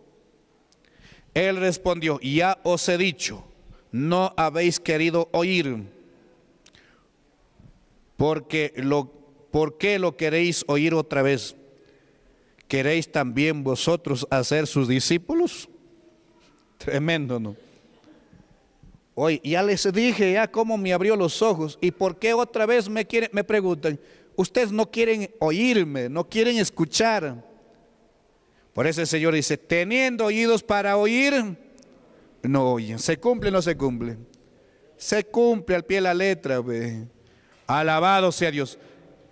Él respondió, ya os he dicho, no habéis querido oír, porque lo, ¿por qué lo queréis oír otra vez? ¿queréis también vosotros hacer sus discípulos? Tremendo, ¿no? Hoy ya les dije ya cómo me abrió los ojos y por qué otra vez me me preguntan, ustedes no quieren oírme, no quieren escuchar. Por eso el Señor dice, teniendo oídos para oír, no oyen. ¿Se cumple o no se cumple? Se cumple al pie de la letra. Alabado sea Dios.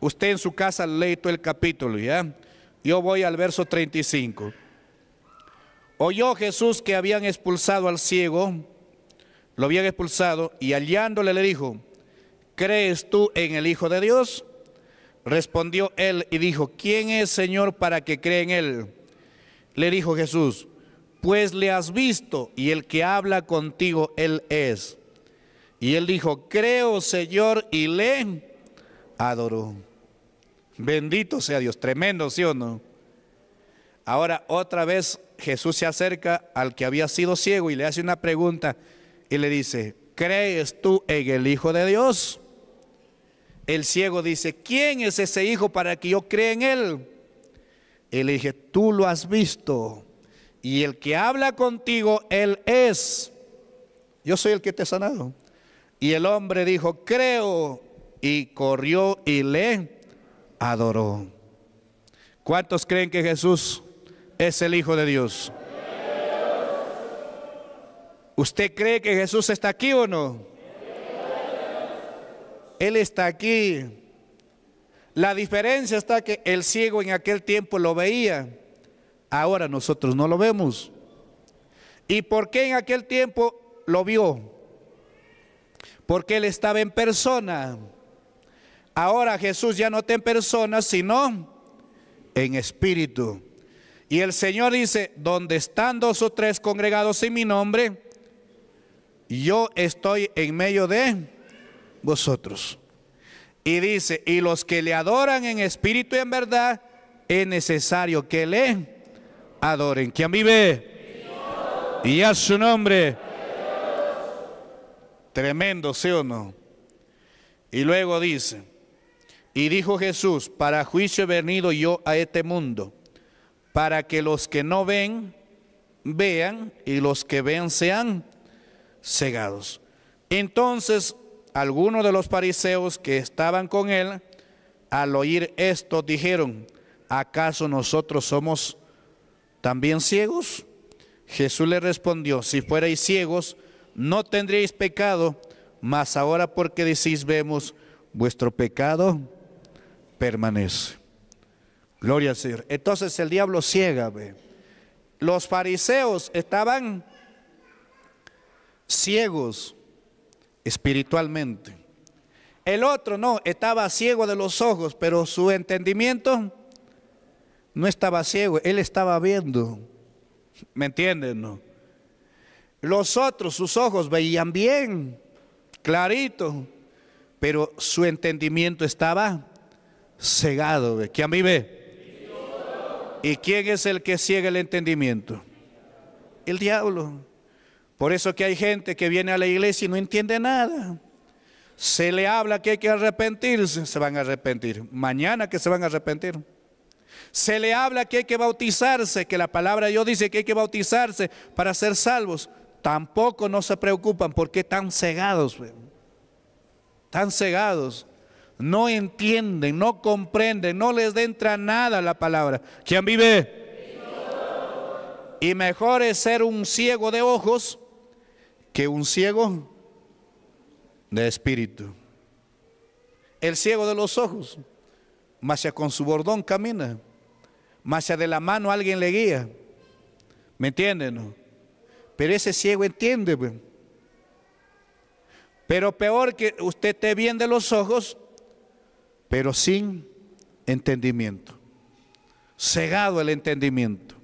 Usted en su casa lee todo el capítulo, ¿ya? Yo voy al verso 35. Oyó Jesús que habían expulsado al ciego, lo habían expulsado, y hallándole le dijo, ¿crees tú en el Hijo de Dios? Respondió él y dijo, ¿quién es Señor para que cree en él? Le dijo Jesús, pues le has visto y el que habla contigo, él es. Y él dijo, creo Señor y le adoró. Bendito sea Dios, tremendo, ¿sí o no? Ahora otra vez Jesús se acerca al que había sido ciego y le hace una pregunta y le dice, ¿crees tú en el Hijo de Dios? El ciego dice, ¿quién es ese hijo para que yo crea en él? y le dije, tú lo has visto y el que habla contigo, él es. Yo soy el que te he sanado. Y el hombre dijo, creo, y corrió y le adoró. ¿Cuántos creen que Jesús es el Hijo de Dios? ¿Usted cree que Jesús está aquí o no? Él está aquí. La diferencia está que el ciego en aquel tiempo lo veía, ahora nosotros no lo vemos. ¿Y por qué en aquel tiempo lo vio? Porque él estaba en persona. Ahora Jesús ya no está en persona, sino en espíritu. Y el Señor dice, donde están dos o tres congregados en mi nombre, yo estoy en medio de vosotros. Y dice, y los que le adoran en espíritu y en verdad, es necesario que le adoren. ¿Quién vive y a su nombre. Tremendo, ¿sí o no? Y luego dice, y dijo Jesús, para juicio he venido yo a este mundo, para que los que no ven, vean, y los que ven sean cegados. Entonces, algunos de los fariseos que estaban con él, al oír esto, dijeron, ¿acaso nosotros somos también ciegos? Jesús le respondió, si fuerais ciegos, no tendríais pecado, mas ahora porque decís vemos vuestro pecado permanece. Gloria al Señor. Entonces el diablo ciega, Los fariseos estaban ciegos espiritualmente. El otro no, estaba ciego de los ojos, pero su entendimiento no estaba ciego, él estaba viendo. ¿Me entienden? No? Los otros, sus ojos veían bien, clarito, pero su entendimiento estaba cegado. ¿Quién vive? ¿Y quién es el que ciega el entendimiento? El diablo. Por eso que hay gente que viene a la iglesia y no entiende nada. Se le habla que hay que arrepentirse, se van a arrepentir. Mañana que se van a arrepentir. Se le habla que hay que bautizarse, que la palabra de Dios dice que hay que bautizarse para ser salvos. Tampoco no se preocupan porque están cegados, tan cegados no entienden, no comprenden, no les entra nada la palabra. ¿Quién vive? Y mejor es ser un ciego de ojos que un ciego de espíritu. El ciego de los ojos, más allá con su bordón camina, más allá de la mano alguien le guía. ¿Me entienden? Pero ese ciego entiende. Pues. Pero peor que usted esté bien de los ojos pero sin entendimiento. Cegado el entendimiento.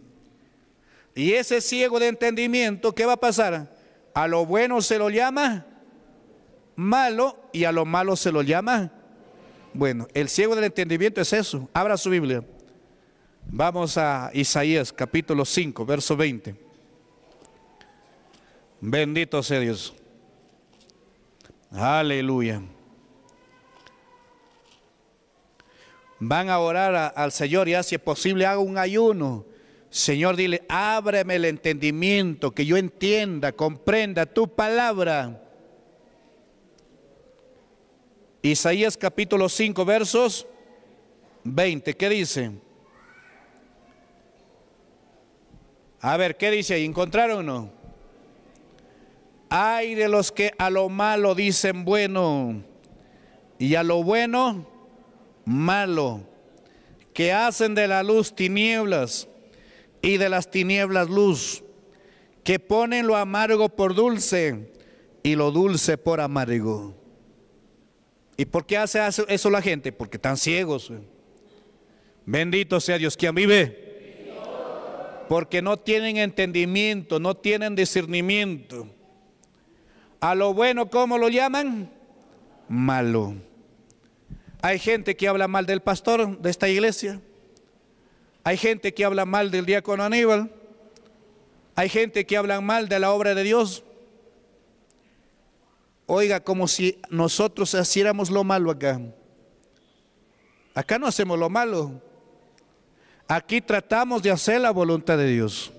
Y ese ciego de entendimiento, ¿qué va a pasar? A lo bueno se lo llama malo y a lo malo se lo llama bueno. El ciego del entendimiento es eso. Abra su Biblia. Vamos a Isaías capítulo 5, verso 20. Bendito sea Dios. Aleluya. van a orar al Señor y así es posible haga un ayuno. Señor, dile, ábreme el entendimiento, que yo entienda, comprenda tu palabra. Isaías capítulo 5, versos 20, ¿qué dice? A ver, ¿qué dice ahí? ¿Encontraron uno? no? Ay de los que a lo malo dicen bueno y a lo bueno malo, que hacen de la luz tinieblas y de las tinieblas luz, que ponen lo amargo por dulce y lo dulce por amargo. ¿Y por qué hace eso la gente? Porque están ciegos. Bendito sea Dios quien vive. Porque no tienen entendimiento, no tienen discernimiento. A lo bueno, ¿cómo lo llaman? Malo hay gente que habla mal del pastor de esta iglesia. Hay gente que habla mal del diácono Aníbal. Hay gente que habla mal de la obra de Dios. Oiga, como si nosotros haciéramos lo malo acá. Acá no hacemos lo malo. Aquí tratamos de hacer la voluntad de Dios.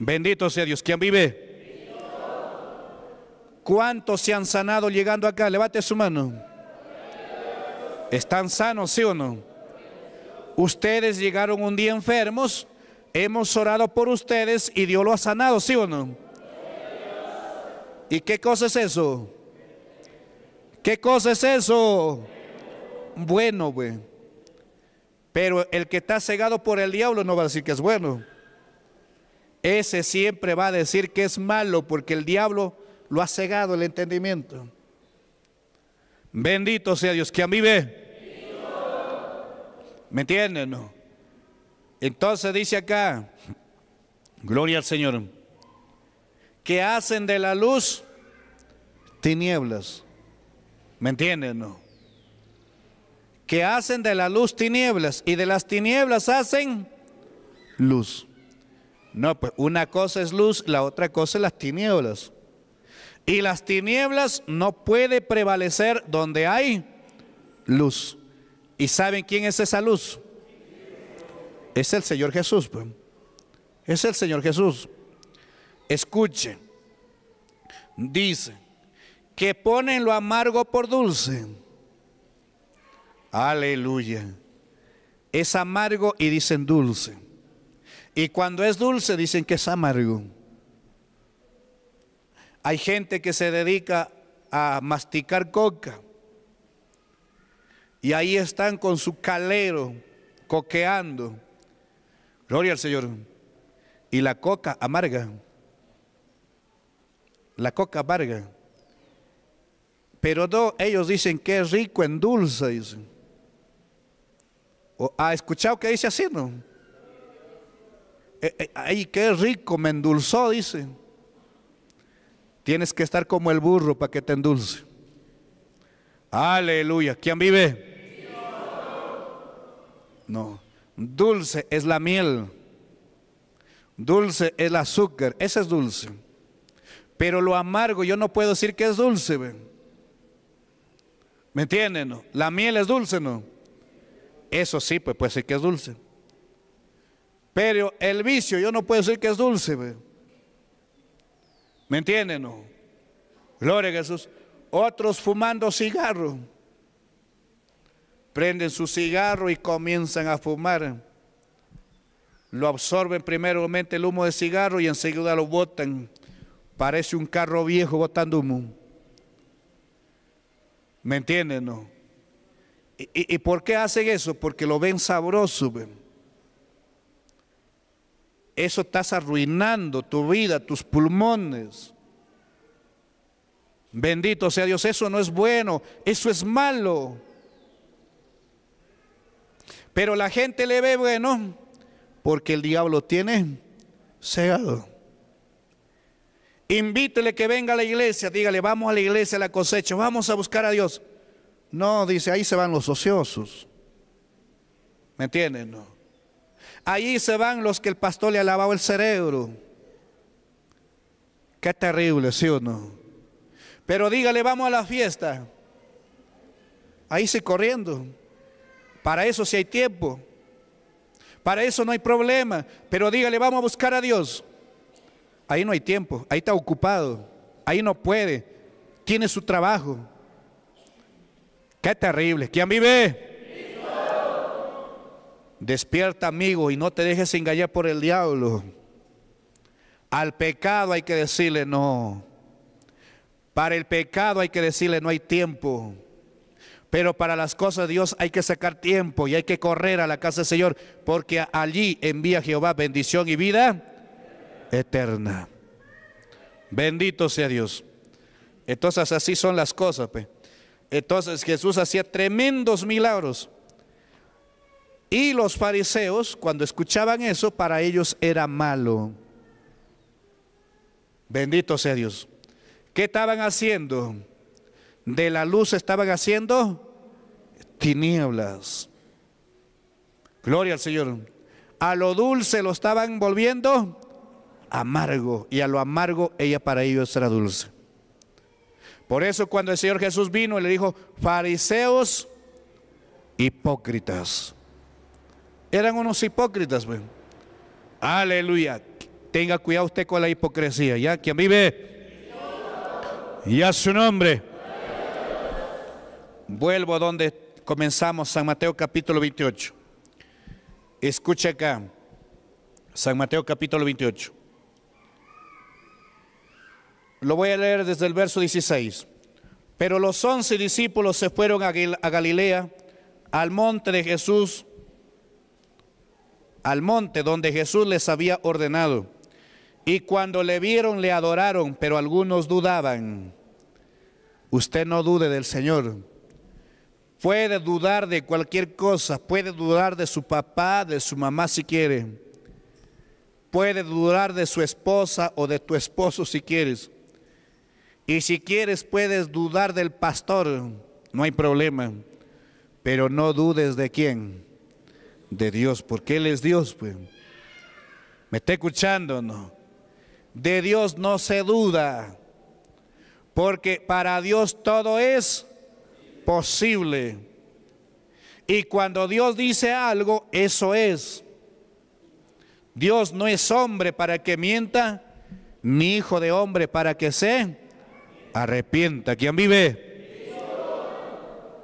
Bendito sea Dios. ¿Quién vive? ¿Cuántos se han sanado llegando acá? Levante su mano. ¿Están sanos, sí o no? Ustedes llegaron un día enfermos, hemos orado por ustedes y Dios lo ha sanado, sí o no? ¿Y qué cosa es eso? ¿Qué cosa es eso? Bueno, güey. Pero el que está cegado por el diablo no va a decir que es bueno. Ese siempre va a decir que es malo porque el diablo lo ha cegado el entendimiento. Bendito sea Dios, que vive. ¿Me entienden? No? Entonces dice acá, gloria al Señor, que hacen de la luz tinieblas. ¿Me entienden? No? Que hacen de la luz tinieblas y de las tinieblas hacen luz. No, pues una cosa es luz, la otra cosa es las tinieblas. Y las tinieblas no puede prevalecer donde hay luz. ¿Y saben quién es esa luz? Es el Señor Jesús. Pues. Es el Señor Jesús. Escuchen. Dice que ponen lo amargo por dulce. Aleluya. Es amargo y dicen dulce. Y cuando es dulce dicen que es amargo. Hay gente que se dedica a masticar coca. Y ahí están con su calero, coqueando. Gloria al Señor. Y la coca amarga. La coca amarga. Pero ellos dicen que es rico en dulce, ¿Ha escuchado que dice así, no? Eh, eh, Ay, qué rico, me endulzó, dice. Tienes que estar como el burro para que te endulce. Aleluya. ¿Quién vive? No. Dulce es la miel. Dulce es el azúcar. Ese es dulce. Pero lo amargo yo no puedo decir que es dulce. ¿Me entienden? La miel es dulce, ¿no? Eso sí, pues puede decir que es dulce. Pero el vicio yo no puedo decir que es dulce. ¿ve? ¿Me entienden? Gloria a Jesús. Otros fumando cigarro. Prenden su cigarro y comienzan a fumar. Lo absorben primeramente el humo de cigarro y enseguida lo botan. Parece un carro viejo botando humo. ¿Me entienden? No? ¿Y, por qué hacen eso? Porque lo ven sabroso eso estás arruinando tu vida, tus pulmones. Bendito sea Dios, eso no es bueno, eso es malo. Pero la gente le ve bueno porque el diablo tiene cegado. Invítele que venga a la iglesia, dígale, vamos a la iglesia, a la cosecha, vamos a buscar a Dios. No, dice, ahí se van los ociosos. ¿Me entienden? No. Ahí se van los que el pastor le ha lavado el cerebro. Qué terrible, ¿sí o no? Pero dígale, vamos a la fiesta. Ahí se corriendo. Para eso sí hay tiempo. Para eso no hay problema. Pero dígale, vamos a buscar a Dios. Ahí no hay tiempo. Ahí está ocupado. Ahí no puede. Tiene su trabajo. Qué terrible. ¿Quién vive? Despierta amigo y no te dejes engañar por el diablo. Al pecado hay que decirle no. Para el pecado hay que decirle no hay tiempo. Pero para las cosas de Dios hay que sacar tiempo y hay que correr a la casa del Señor, porque allí envía Jehová bendición y vida eterna. Bendito sea Dios. Entonces así son las cosas. Entonces Jesús hacía tremendos milagros. Y los fariseos, cuando escuchaban eso, para ellos era malo. Bendito sea Dios. ¿Qué estaban haciendo? De la luz estaban haciendo tinieblas. Gloria al Señor. A lo dulce lo estaban volviendo amargo. Y a lo amargo ella para ellos era dulce. Por eso cuando el Señor Jesús vino, le dijo, fariseos hipócritas. Eran unos hipócritas, pues. Aleluya. Tenga cuidado usted con la hipocresía. Ya quien vive. Y a su nombre. Vuelvo a donde comenzamos, San Mateo capítulo 28. escuche acá. San Mateo capítulo 28. Lo voy a leer desde el verso 16. Pero los once discípulos se fueron a Galilea, al monte de Jesús, al monte donde Jesús les había ordenado. Y cuando le vieron le adoraron, pero algunos dudaban. Usted no dude del Señor. Puede dudar de cualquier cosa, puede dudar de su papá, de su mamá si quiere. Puede dudar de su esposa o de tu esposo si quieres. Y si quieres puedes dudar del pastor, no hay problema. Pero no dudes de quién de Dios, porque Él es Dios. Pues. ¿Me está escuchando no? De Dios no se duda, porque para Dios todo es posible. Y cuando Dios dice algo, eso es. Dios no es hombre para que mienta, ni hijo de hombre para que se arrepienta. ¿Quién vive?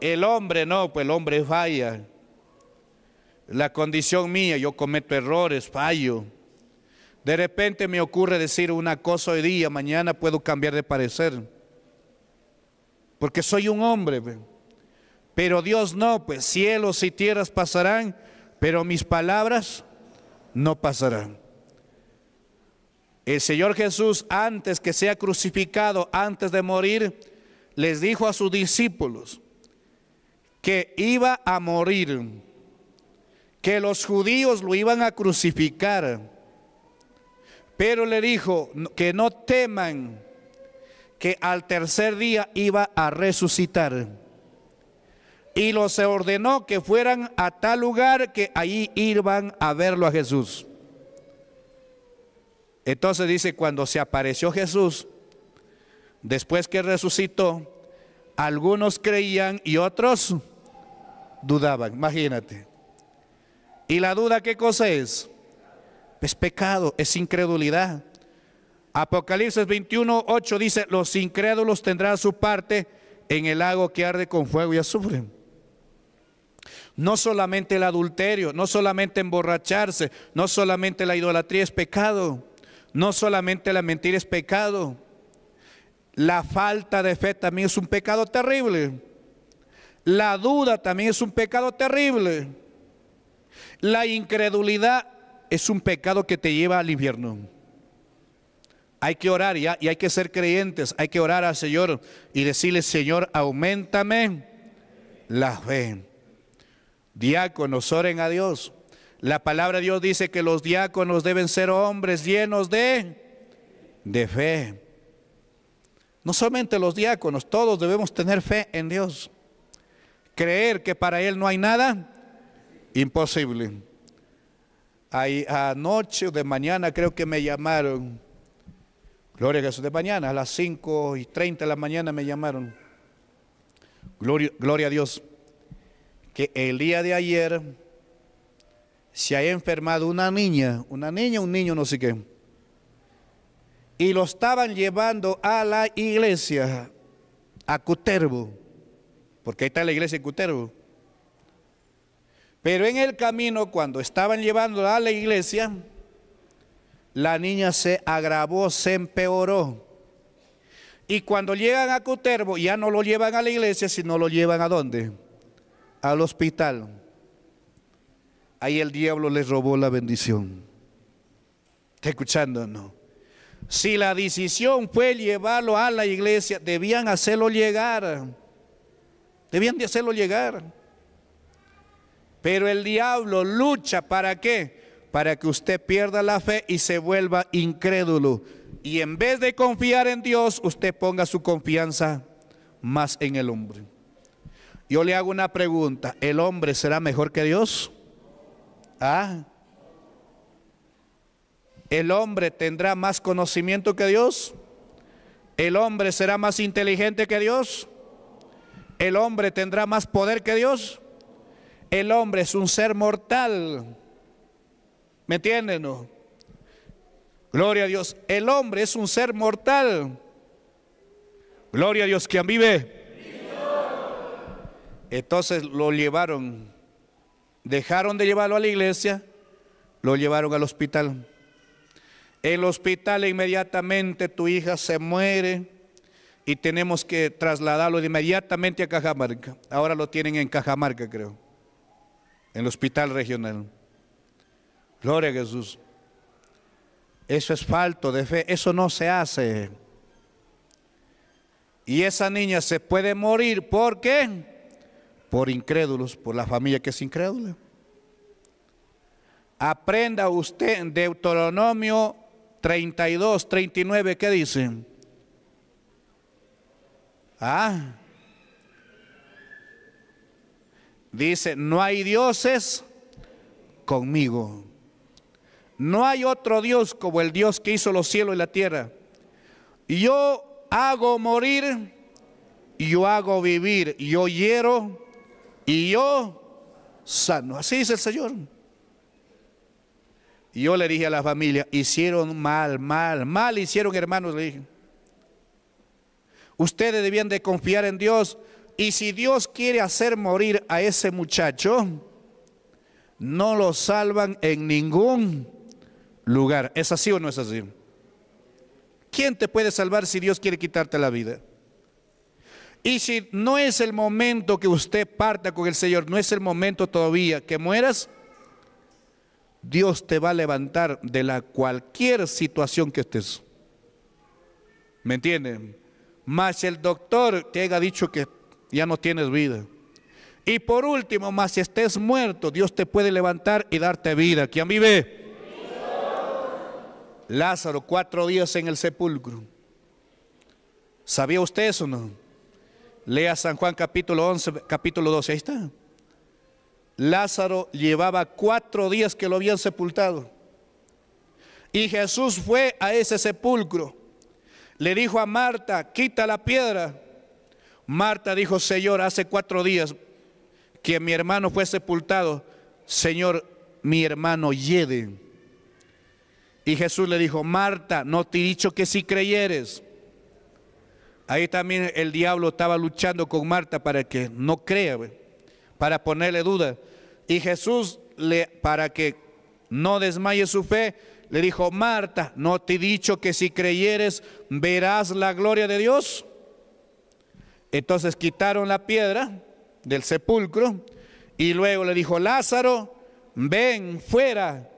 El hombre no, pues el hombre falla la condición mía, yo cometo errores, fallo. De repente me ocurre decir una cosa hoy día, mañana puedo cambiar de parecer. Porque soy un hombre. Pero Dios no, pues cielos y tierras pasarán, pero mis palabras no pasarán. El Señor Jesús, antes que sea crucificado, antes de morir, les dijo a sus discípulos que iba a morir que los judíos lo iban a crucificar. Pero le dijo que no teman, que al tercer día iba a resucitar. Y los ordenó que fueran a tal lugar que allí iban a verlo a Jesús. Entonces dice, cuando se apareció Jesús, después que resucitó, algunos creían y otros dudaban. Imagínate. ¿Y la duda qué cosa es? Es pecado, es incredulidad. Apocalipsis 21, 8 dice, los incrédulos tendrán su parte en el lago que arde con fuego y azufre. No solamente el adulterio, no solamente emborracharse, no solamente la idolatría es pecado, no solamente la mentira es pecado. La falta de fe también es un pecado terrible. La duda también es un pecado terrible. La incredulidad es un pecado que te lleva al invierno Hay que orar y hay que ser creyentes, hay que orar al Señor y decirle, Señor, aumentame la fe. Diáconos, oren a Dios. La palabra de Dios dice que los diáconos deben ser hombres llenos de, de fe. No solamente los diáconos, todos debemos tener fe en Dios. Creer que para Él no hay nada Imposible. Ahí, anoche o de mañana creo que me llamaron. Gloria a Jesús. De mañana, a las 5 y 30 de la mañana me llamaron. Gloria, a Dios. Que el día de ayer se ha enfermado una niña, una niña, un niño, no sé qué. Y lo estaban llevando a la iglesia, a Cuterbo, porque ahí está la iglesia de Cuterbo. Pero en el camino, cuando estaban llevándola a la iglesia, la niña se agravó, se empeoró. Y cuando llegan a Cuterbo, ya no lo llevan a la iglesia, sino lo llevan a dónde? Al hospital. Ahí el diablo les robó la bendición. ¿Está escuchando no? Si la decisión fue llevarlo a la iglesia, debían hacerlo llegar. Debían de hacerlo llegar. Pero el diablo lucha para qué? Para que usted pierda la fe y se vuelva incrédulo. Y en vez de confiar en Dios, usted ponga su confianza más en el hombre. Yo le hago una pregunta, ¿el hombre será mejor que Dios? ¿Ah? ¿El hombre tendrá más conocimiento que Dios? ¿El hombre será más inteligente que Dios? ¿El hombre tendrá más poder que Dios? El hombre es un ser mortal. ¿Me entienden? No? Gloria a Dios. El hombre es un ser mortal. Gloria a Dios. ¿Quién vive? Entonces lo llevaron. Dejaron de llevarlo a la iglesia. Lo llevaron al hospital. El hospital inmediatamente tu hija se muere y tenemos que trasladarlo inmediatamente a Cajamarca. Ahora lo tienen en Cajamarca, creo en el hospital regional. Gloria a Jesús. Eso es falto de fe, eso no se hace. Y esa niña se puede morir, ¿por qué? Por incrédulos, por la familia que es incrédula. Aprenda usted en Deuteronomio 32, 39, ¿qué dice? Ah, Dice, no hay dioses conmigo. No hay otro Dios como el Dios que hizo los cielos y la tierra. Yo hago morir, yo hago vivir, yo hiero y yo sano. Así dice el Señor. Y yo le dije a la familia, hicieron mal, mal, mal hicieron hermanos, le dije. Ustedes debían de confiar en Dios y si Dios quiere hacer morir a ese muchacho, no lo salvan en ningún lugar. ¿Es así o no es así? ¿Quién te puede salvar si Dios quiere quitarte la vida? Y si no es el momento que usted parta con el Señor, no es el momento todavía que mueras, Dios te va a levantar de la cualquier situación que estés. ¿Me entienden? más el doctor te haya dicho que ya no tienes vida. Y por último, más si estés muerto, Dios te puede levantar y darte vida. ¿Quién vive? Lázaro, cuatro días en el sepulcro. ¿Sabía usted eso o no? Lea San Juan capítulo 11, capítulo 12, ahí está. Lázaro llevaba cuatro días que lo habían sepultado. Y Jesús fue a ese sepulcro. Le dijo a Marta, quita la piedra. Marta dijo, Señor, hace cuatro días que mi hermano fue sepultado. Señor, mi hermano yede. Y Jesús le dijo, Marta, no te he dicho que si creyeres. Ahí también el diablo estaba luchando con Marta para que no crea, para ponerle duda. Y Jesús, le, para que no desmaye su fe, le dijo, Marta, no te he dicho que si creyeres verás la gloria de Dios. Entonces quitaron la piedra del sepulcro y luego le dijo, Lázaro, ven fuera.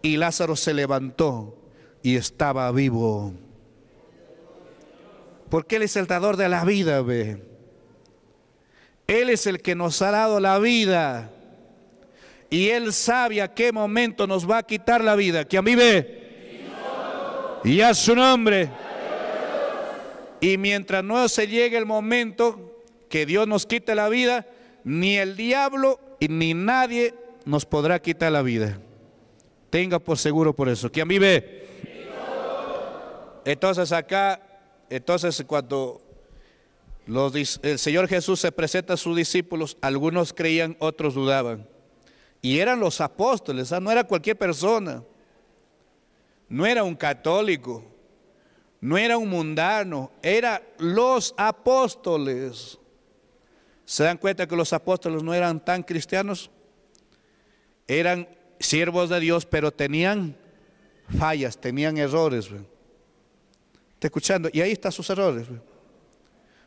Y Lázaro se levantó y estaba vivo. Porque Él es el dador de la vida, ve. Él es el que nos ha dado la vida. Y Él sabe a qué momento nos va a quitar la vida. Que a mí ve. Y a su nombre. Y mientras no se llegue el momento que Dios nos quite la vida, ni el diablo ni nadie nos podrá quitar la vida. Tenga por seguro por eso. ¿Quién vive? Entonces acá, entonces cuando los, el Señor Jesús se presenta a sus discípulos, algunos creían, otros dudaban. Y eran los apóstoles, ¿ah? no era cualquier persona. No era un católico, no era un mundano, eran los apóstoles. ¿Se dan cuenta que los apóstoles no eran tan cristianos? Eran siervos de Dios, pero tenían fallas, tenían errores. está escuchando? Y ahí están sus errores.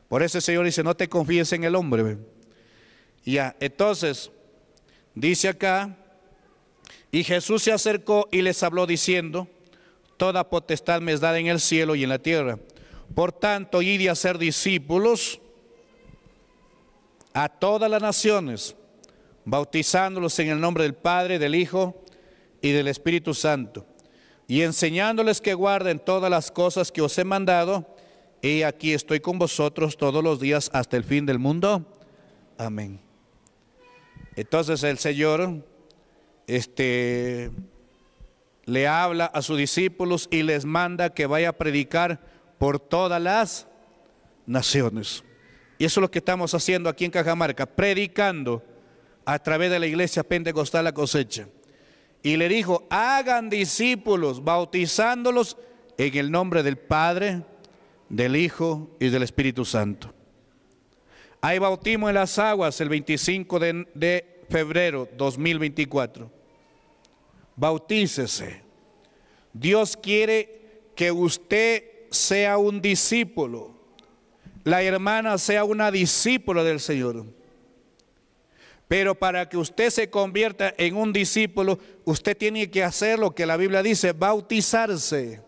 Por eso el Señor dice, no te confíes en el hombre. Ya, entonces, dice acá, y Jesús se acercó y les habló diciendo, toda potestad me es dada en el cielo y en la tierra. Por tanto, id y ser discípulos a todas las naciones, bautizándolos en el nombre del Padre, del Hijo y del Espíritu Santo, y enseñándoles que guarden todas las cosas que os he mandado, y aquí estoy con vosotros todos los días hasta el fin del mundo. Amén. Entonces el Señor, este, le habla a sus discípulos y les manda que vaya a predicar por todas las naciones. Y eso es lo que estamos haciendo aquí en Cajamarca, predicando a través de la iglesia pentecostal la cosecha. Y le dijo, hagan discípulos, bautizándolos en el nombre del Padre, del Hijo y del Espíritu Santo. Hay bautismo en las aguas el 25 de, de febrero 2024 bautícese. Dios quiere que usted sea un discípulo, la hermana sea una discípula del Señor. Pero para que usted se convierta en un discípulo, usted tiene que hacer lo que la Biblia dice, bautizarse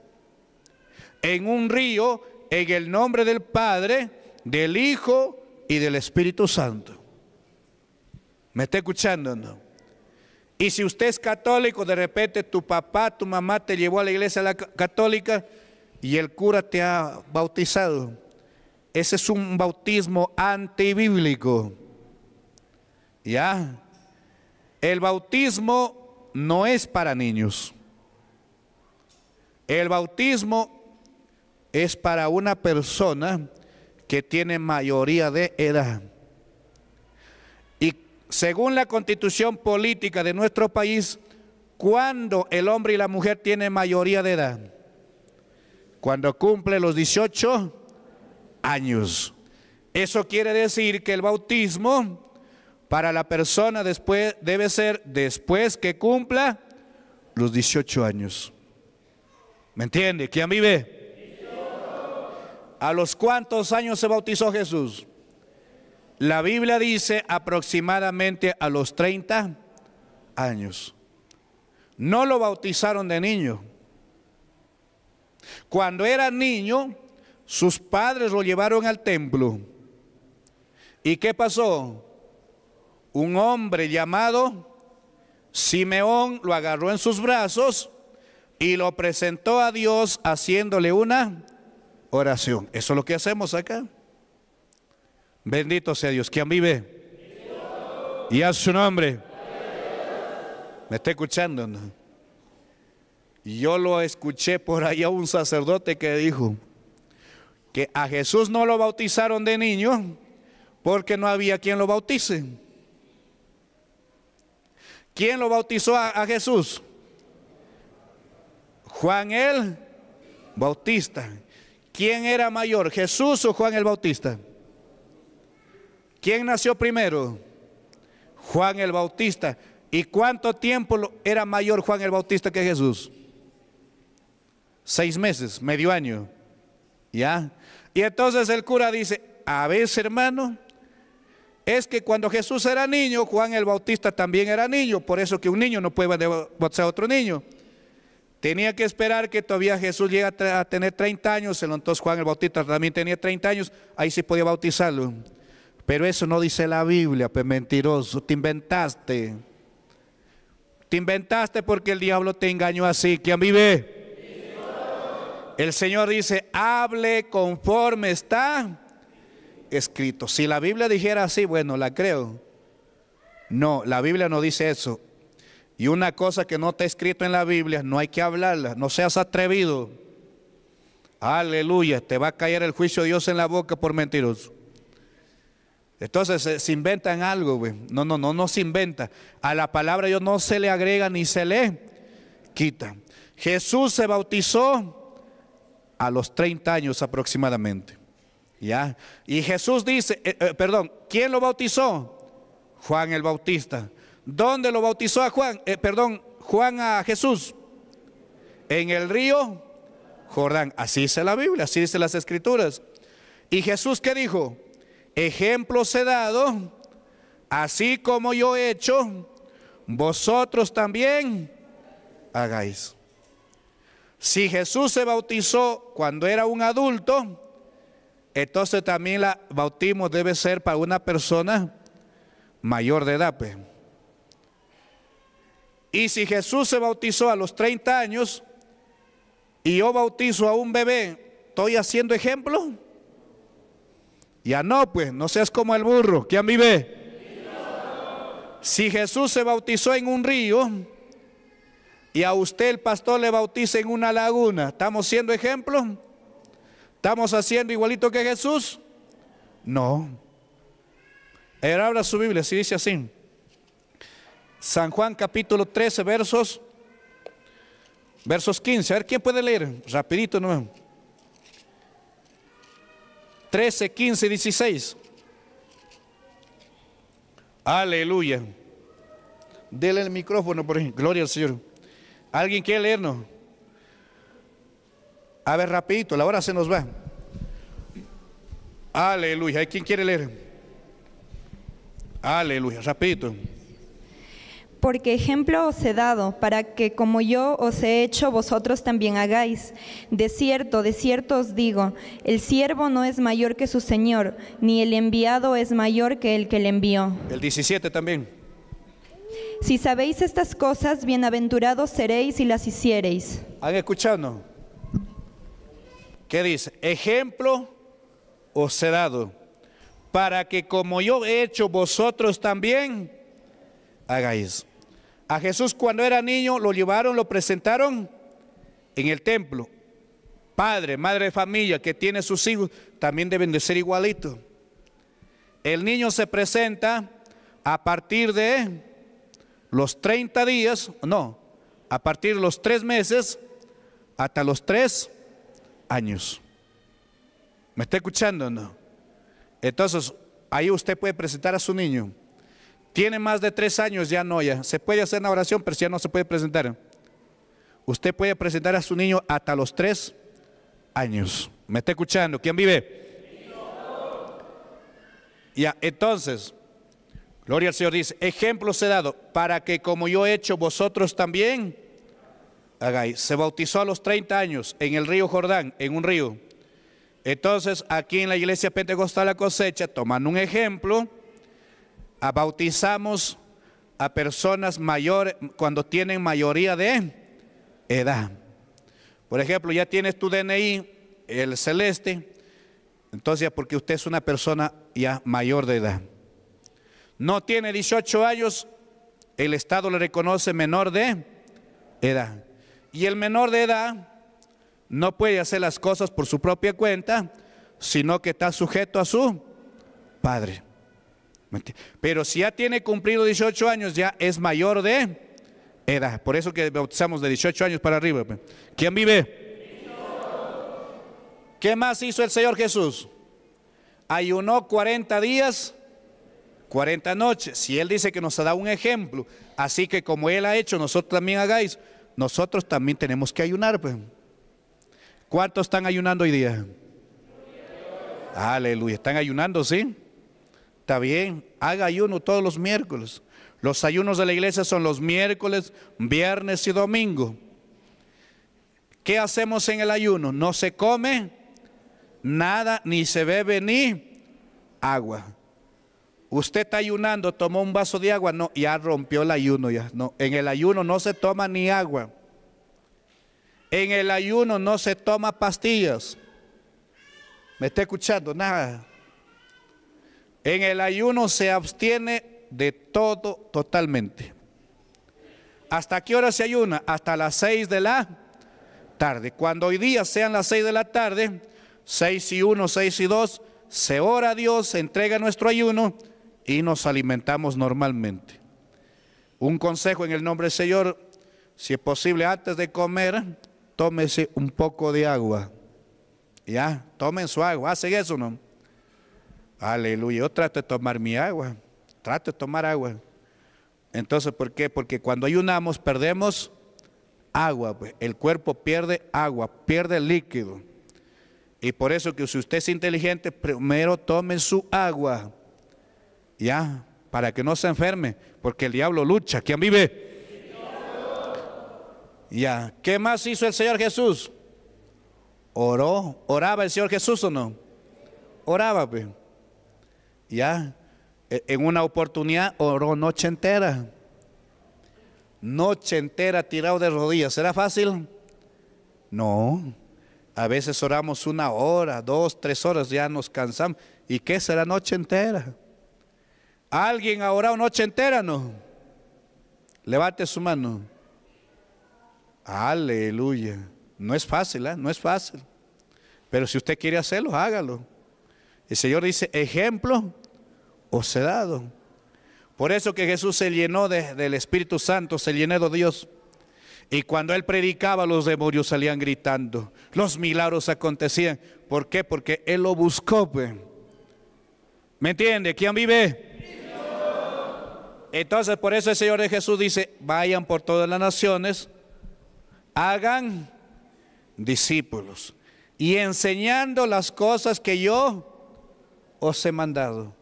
en un río en el nombre del Padre, del Hijo y del Espíritu Santo. ¿Me está escuchando? No? Y si usted es católico, de repente tu papá, tu mamá te llevó a la iglesia católica y el cura te ha bautizado. Ese es un bautismo antibíblico. ¿Ya? El bautismo no es para niños. El bautismo es para una persona que tiene mayoría de edad. Según la constitución política de nuestro país, cuando el hombre y la mujer tienen mayoría de edad? Cuando cumple los 18 años. Eso quiere decir que el bautismo para la persona después, debe ser después que cumpla los 18 años. ¿Me entiende? ¿Quién vive? ¿A los cuántos años se bautizó Jesús? La Biblia dice aproximadamente a los 30 años. No lo bautizaron de niño. Cuando era niño, sus padres lo llevaron al templo. ¿Y qué pasó? Un hombre llamado Simeón lo agarró en sus brazos y lo presentó a Dios haciéndole una oración. Eso es lo que hacemos acá. Bendito sea Dios. ¿Quién vive? Y a su nombre. ¿Me está escuchando? Yo lo escuché por ahí a un sacerdote que dijo que a Jesús no lo bautizaron de niño porque no había quien lo bautice. ¿Quién lo bautizó a, a Jesús? Juan el Bautista. ¿Quién era mayor, Jesús o Juan el Bautista? ¿Quién nació primero? Juan el Bautista. ¿Y cuánto tiempo era mayor Juan el Bautista que Jesús? Seis meses, medio año. ¿Ya? Y entonces el cura dice, a veces hermano, es que cuando Jesús era niño, Juan el Bautista también era niño, por eso que un niño no puede bautizar a otro niño. Tenía que esperar que todavía Jesús llega a tener 30 años, entonces Juan el Bautista también tenía 30 años, ahí sí podía bautizarlo. Pero eso no dice la Biblia, pues mentiroso, te inventaste. Te inventaste porque el diablo te engañó así. ¿Quién vive? El Señor dice, hable conforme está escrito. Si la Biblia dijera así, bueno, la creo. No, la Biblia no dice eso. Y una cosa que no está escrito en la Biblia, no hay que hablarla, no seas atrevido. Aleluya, te va a caer el juicio de Dios en la boca por mentiroso. Entonces se eh, se inventan algo, güey. No, no, no, no se inventa. A la palabra yo no se le agrega ni se le quita. Jesús se bautizó a los 30 años aproximadamente. ¿Ya? Y Jesús dice, eh, eh, perdón, ¿quién lo bautizó? Juan el Bautista. ¿Dónde lo bautizó a Juan? perdón, Juan a Jesús. En el río Jordán. Así dice la Biblia, así dice las escrituras. ¿Y Jesús qué dijo? ejemplos he dado, así como yo he hecho, vosotros también hagáis. Si Jesús se bautizó cuando era un adulto, entonces también la bautismo debe ser para una persona mayor de edad. Pues. Y si Jesús se bautizó a los 30 años y yo bautizo a un bebé, ¿estoy haciendo ejemplo? Ya no, pues no seas como el burro. ¿Quién vive? Si Jesús se bautizó en un río y a usted el pastor le bautiza en una laguna, ¿estamos siendo ejemplo? ¿Estamos haciendo igualito que Jesús? No. Ahora abra su Biblia, si dice así. San Juan capítulo 13, versos, versos 15. A ver, ¿quién puede leer? Rapidito, no. 13, 15, 16. Aleluya. Dele el micrófono, por ejemplo. Gloria al Señor. ¿Alguien quiere leernos? A ver, rapidito, la hora se nos va. Aleluya. hay quien quiere leer? Aleluya, rapidito porque ejemplo os he dado, para que como yo os he hecho, vosotros también hagáis. De cierto, de cierto os digo, el siervo no es mayor que su Señor, ni el enviado es mayor que el que le envió. El 17 también. Si sabéis estas cosas, bienaventurados seréis si las hiciereis. ¿Han escuchando? ¿Qué dice? Ejemplo os he dado, para que como yo he hecho, vosotros también hagáis. A Jesús cuando era niño lo llevaron, lo presentaron en el templo. Padre, madre de familia que tiene sus hijos, también deben de ser igualitos. El niño se presenta a partir de los 30 días, no, a partir de los tres meses hasta los tres años. ¿Me está escuchando o no? Entonces, ahí usted puede presentar a su niño. Tiene más de tres años, ya no, ya. Se puede hacer una oración, pero si ya no se puede presentar. Usted puede presentar a su niño hasta los tres años. ¿Me está escuchando? ¿Quién vive? Ya, entonces, Gloria al Señor dice, ejemplos he dado para que como yo he hecho, vosotros también hagáis. Se bautizó a los 30 años en el río Jordán, en un río. Entonces, aquí en la iglesia pentecostal la cosecha, tomando un ejemplo, a bautizamos a personas mayores cuando tienen mayoría de edad. Por ejemplo, ya tienes tu DNI, el celeste, entonces porque usted es una persona ya mayor de edad. No tiene 18 años, el Estado le reconoce menor de edad. Y el menor de edad no puede hacer las cosas por su propia cuenta, sino que está sujeto a su padre. Pero si ya tiene cumplido 18 años, ya es mayor de edad. Por eso que bautizamos de 18 años para arriba. Pues. ¿Quién vive? ¿Qué más hizo el Señor Jesús? Ayunó 40 días, 40 noches. Si Él dice que nos ha dado un ejemplo, así que como Él ha hecho, nosotros también hagáis. Nosotros también tenemos que ayunar. Pues. ¿Cuántos están ayunando hoy día? Aleluya. ¿Están ayunando, sí? Está bien, haga ayuno todos los miércoles. Los ayunos de la iglesia son los miércoles, viernes y domingo. ¿Qué hacemos en el ayuno? No se come nada, ni se bebe ni agua. Usted está ayunando, tomó un vaso de agua, no, ya rompió el ayuno, ya no. En el ayuno no se toma ni agua. En el ayuno no se toma pastillas. ¿Me está escuchando? Nada. En el ayuno se abstiene de todo totalmente. ¿Hasta qué hora se ayuna? Hasta las seis de la tarde. Cuando hoy día sean las seis de la tarde, seis y uno, seis y dos, se ora a Dios, se entrega nuestro ayuno y nos alimentamos normalmente. Un consejo en el nombre del Señor, si es posible antes de comer, tómese un poco de agua. Ya, tomen su agua, hacen eso, ¿no? Aleluya. Yo trato de tomar mi agua. Trato de tomar agua. Entonces, ¿por qué? Porque cuando ayunamos perdemos agua. Pues. El cuerpo pierde agua, pierde líquido. Y por eso que si usted es inteligente, primero tome su agua. Ya, para que no se enferme. Porque el diablo lucha. ¿Quién vive? Ya. ¿Qué más hizo el Señor Jesús? Oró. ¿Oraba el Señor Jesús o no? Oraba, pues. Ya, e, en una oportunidad oró noche entera. Noche entera tirado de rodillas. ¿Será fácil? No. A veces oramos una hora, dos, tres horas, ya nos cansamos. ¿Y qué será noche entera? ¿Alguien ha orado noche entera? No. Levante su mano. Aleluya. No es fácil, ¿eh? no es fácil. Pero si usted quiere hacerlo, hágalo. El Señor dice, ejemplo o he Por eso que Jesús se llenó del Espíritu Santo, se llenó de Dios. Y cuando él predicaba, los demonios salían gritando. Los milagros acontecían. ¿Por qué? Porque él lo buscó. Pues. ¿Me entiende? ¿Quién vive? Entonces, por eso el Señor de Jesús dice, vayan por todas las naciones, hagan discípulos y enseñando las cosas que yo os he mandado.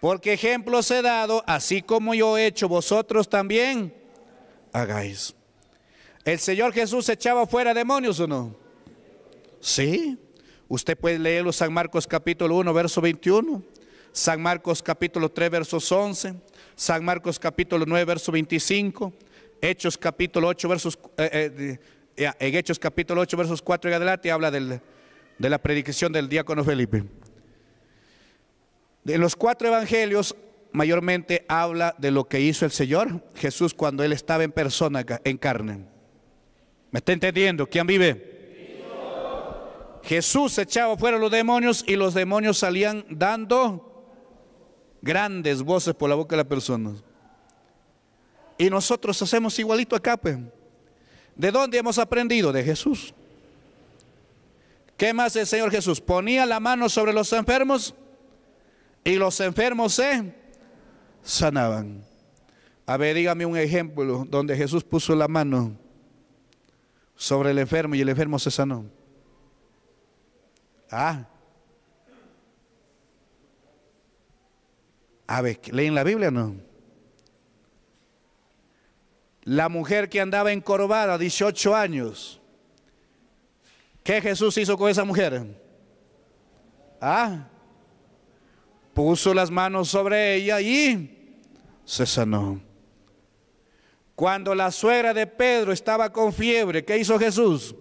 Porque ejemplo os he dado, así como yo he hecho, vosotros también hagáis. ¿El Señor Jesús echaba fuera demonios o no? Sí. Usted puede leerlo San Marcos capítulo 1, verso 21, San Marcos capítulo 3, versos 11, San Marcos capítulo 9, verso 25, Hechos capítulo 8, versos, eh, eh, en Hechos capítulo 8, versos 4 y adelante, habla de la predicación del diácono Felipe. De los cuatro evangelios mayormente habla de lo que hizo el Señor Jesús cuando Él estaba en persona, en carne. ¿Me está entendiendo? ¿Quién vive? Jesús echaba fuera los demonios y los demonios salían dando grandes voces por la boca de las personas. Y nosotros hacemos igualito acá. ¿De dónde hemos aprendido? De Jesús. ¿Qué más el Señor Jesús? Ponía la mano sobre los enfermos y los enfermos se sanaban. A ver, dígame un ejemplo donde Jesús puso la mano sobre el enfermo y el enfermo se sanó. Ah. A ver, ¿leen la Biblia o no? La mujer que andaba encorvada, 18 años. ¿Qué Jesús hizo con esa mujer? Ah puso las manos sobre ella y se sanó. Cuando la suegra de Pedro estaba con fiebre, ¿qué hizo Jesús?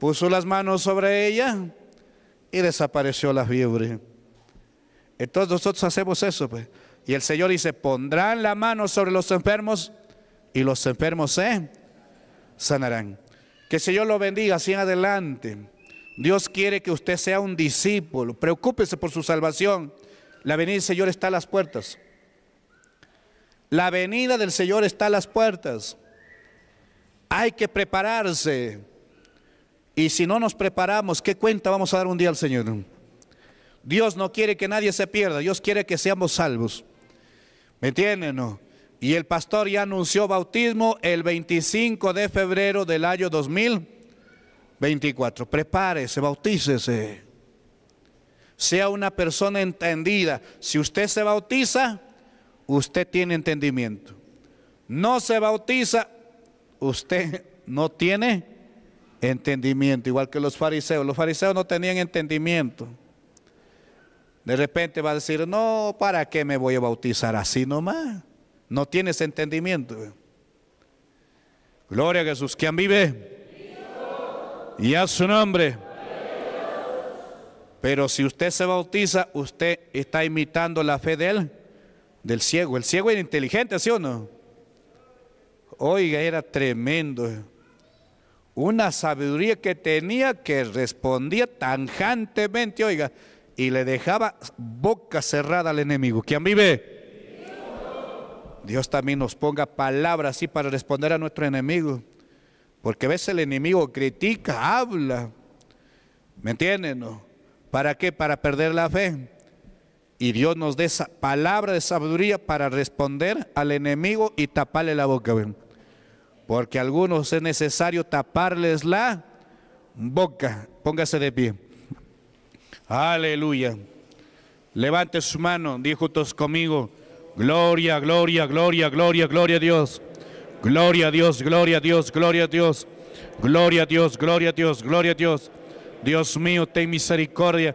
Puso las manos sobre ella y desapareció la fiebre. Entonces nosotros hacemos eso, pues. Y el Señor dice, pondrán la mano sobre los enfermos y los enfermos se sanarán. Que el Señor lo bendiga así en adelante. Dios quiere que usted sea un discípulo. Preocúpese por su salvación. La venida del Señor está a las puertas. La venida del Señor está a las puertas. Hay que prepararse. Y si no nos preparamos, ¿qué cuenta vamos a dar un día al Señor? Dios no quiere que nadie se pierda. Dios quiere que seamos salvos. ¿Me entienden? No? Y el pastor ya anunció bautismo el 25 de febrero del año 2000. 24. Prepárese, bautícese. Sea una persona entendida. Si usted se bautiza, usted tiene entendimiento. No se bautiza, usted no tiene entendimiento. Igual que los fariseos. Los fariseos no tenían entendimiento. De repente va a decir, no, ¿para qué me voy a bautizar así nomás? No tienes entendimiento. Gloria a Jesús. Quien vive? Y a su nombre. Pero si usted se bautiza, usted está imitando la fe de él, del ciego. El ciego era inteligente, ¿sí o no? Oiga, era tremendo. Una sabiduría que tenía que respondía tanjantemente, oiga, y le dejaba boca cerrada al enemigo. ¿Quién vive? Dios también nos ponga palabras así para responder a nuestro enemigo. Porque a veces el enemigo critica, habla. ¿Me entienden? No? ¿Para qué? Para perder la fe. Y Dios nos dé esa palabra de sabiduría para responder al enemigo y taparle la boca. Porque a algunos es necesario taparles la boca. Póngase de pie. Aleluya. Levante su mano, dijo todos conmigo. Gloria, gloria, gloria, gloria, gloria a Dios. Gloria a Dios, gloria a Dios, gloria a Dios. Gloria a Dios, gloria a Dios, gloria a Dios. Dios mío, ten misericordia.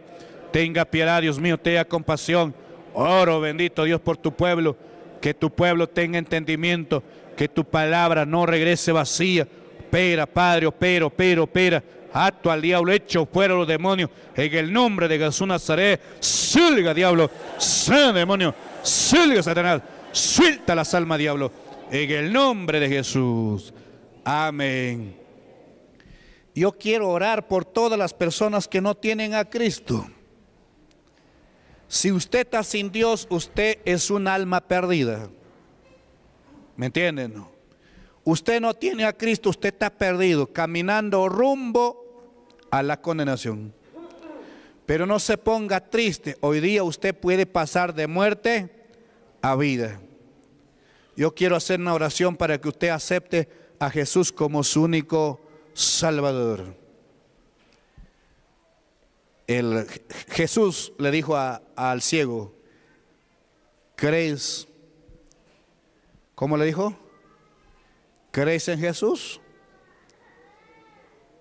Tenga piedad, Dios mío, tenga compasión. Oro bendito Dios por tu pueblo. Que tu pueblo tenga entendimiento. Que tu palabra no regrese vacía. Pera, Padre, pero, pero, opera. Acto al diablo, hecho fuera los demonios. En el nombre de Jesús Nazaret. Salga, diablo. Salga, demonio. salga, Satanás. Suelta las almas, diablo en el nombre de Jesús. Amén. Yo quiero orar por todas las personas que no tienen a Cristo. Si usted está sin Dios, usted es un alma perdida. ¿Me entienden? Usted no tiene a Cristo, usted está perdido, caminando rumbo a la condenación. Pero no se ponga triste, hoy día usted puede pasar de muerte a vida. Yo quiero hacer una oración para que usted acepte a Jesús como su único Salvador. El, Jesús le dijo al ciego, ¿crees? ¿Cómo le dijo? ¿Crees en Jesús?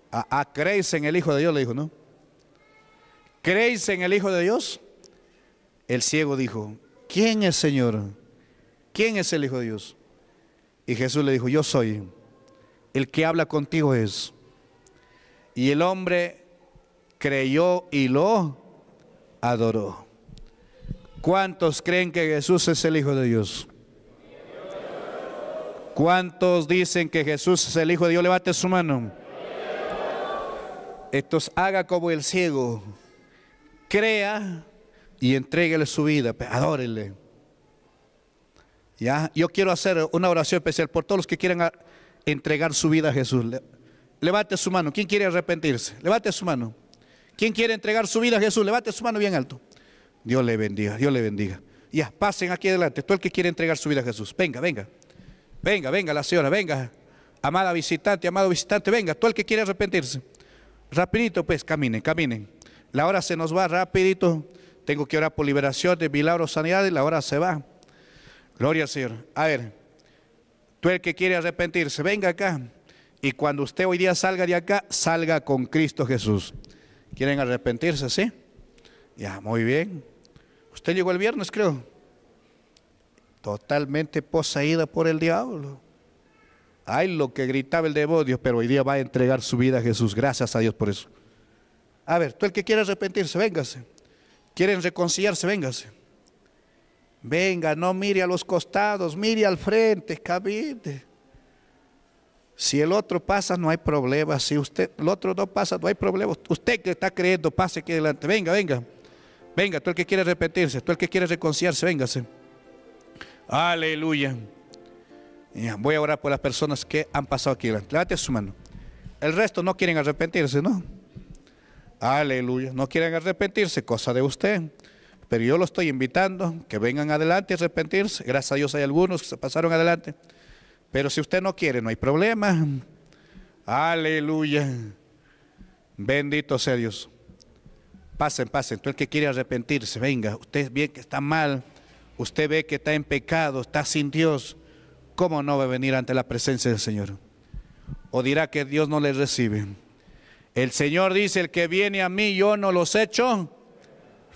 A, ah, ah, ¿Crees en el Hijo de Dios? Le dijo, ¿no? ¿Crees en el Hijo de Dios? El ciego dijo, ¿quién es Señor? ¿Quién es el Hijo de Dios? Y Jesús le dijo, yo soy. El que habla contigo es. Y el hombre creyó y lo adoró. ¿Cuántos creen que Jesús es el Hijo de Dios? ¿Cuántos dicen que Jesús es el Hijo de Dios? Levante su mano. Estos haga como el ciego. Crea y entréguele su vida. Adórele. ¿Ya? Yo quiero hacer una oración especial por todos los que quieran entregar su vida a Jesús. Levante su mano. ¿Quién quiere arrepentirse? Levante su mano. ¿Quién quiere entregar su vida a Jesús? Levante su mano bien alto. Dios le bendiga, Dios le bendiga. Ya, pasen aquí adelante. Todo el que quiere entregar su vida a Jesús. Venga, venga. Venga, venga la señora, venga. Amada visitante, amado visitante, venga. Todo el que quiere arrepentirse. Rapidito, pues, caminen, caminen. La hora se nos va rapidito. Tengo que orar por liberación de milagros, Y La hora se va. Gloria al Señor. A ver, tú el que quiere arrepentirse, venga acá. Y cuando usted hoy día salga de acá, salga con Cristo Jesús. ¿Quieren arrepentirse, sí? Ya, muy bien. Usted llegó el viernes, creo. Totalmente poseída por el diablo. Ay, lo que gritaba el devodio, pero hoy día va a entregar su vida a Jesús. Gracias a Dios por eso. A ver, tú el que quiere arrepentirse, véngase. Quieren reconciliarse, véngase. Venga, no mire a los costados, mire al frente, cabide. Si el otro pasa, no hay problema. Si usted, el otro no pasa, no hay problema. Usted que está creyendo, pase aquí adelante. Venga, venga. Venga, tú el que quiere arrepentirse, tú el que quiere reconciliarse, véngase. Aleluya. Voy a orar por las personas que han pasado aquí delante. Levante su mano. El resto no quieren arrepentirse, ¿no? Aleluya. No quieren arrepentirse, cosa de usted. Pero yo los estoy invitando que vengan adelante a arrepentirse. Gracias a Dios hay algunos que se pasaron adelante. Pero si usted no quiere, no hay problema. Aleluya. Bendito sea Dios. Pasen, pasen. Tú el que quiere arrepentirse, venga. Usted ve que está mal. Usted ve que está en pecado, está sin Dios. ¿Cómo no va a venir ante la presencia del Señor? O dirá que Dios no le recibe. El Señor dice, el que viene a mí, yo no los echo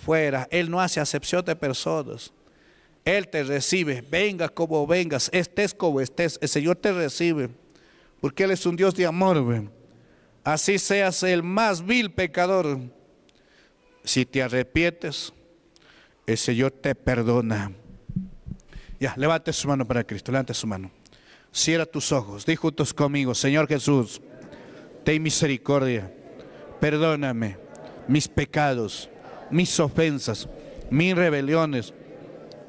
fuera. Él no hace acepción de personas. Él te recibe, venga como vengas, estés como estés, el Señor te recibe, porque Él es un Dios de amor. Así seas el más vil pecador, si te arrepientes, el Señor te perdona. Ya, levante su mano para Cristo, levante su mano. Cierra tus ojos, di juntos conmigo, Señor Jesús, ten misericordia, perdóname mis pecados mis ofensas, mis rebeliones.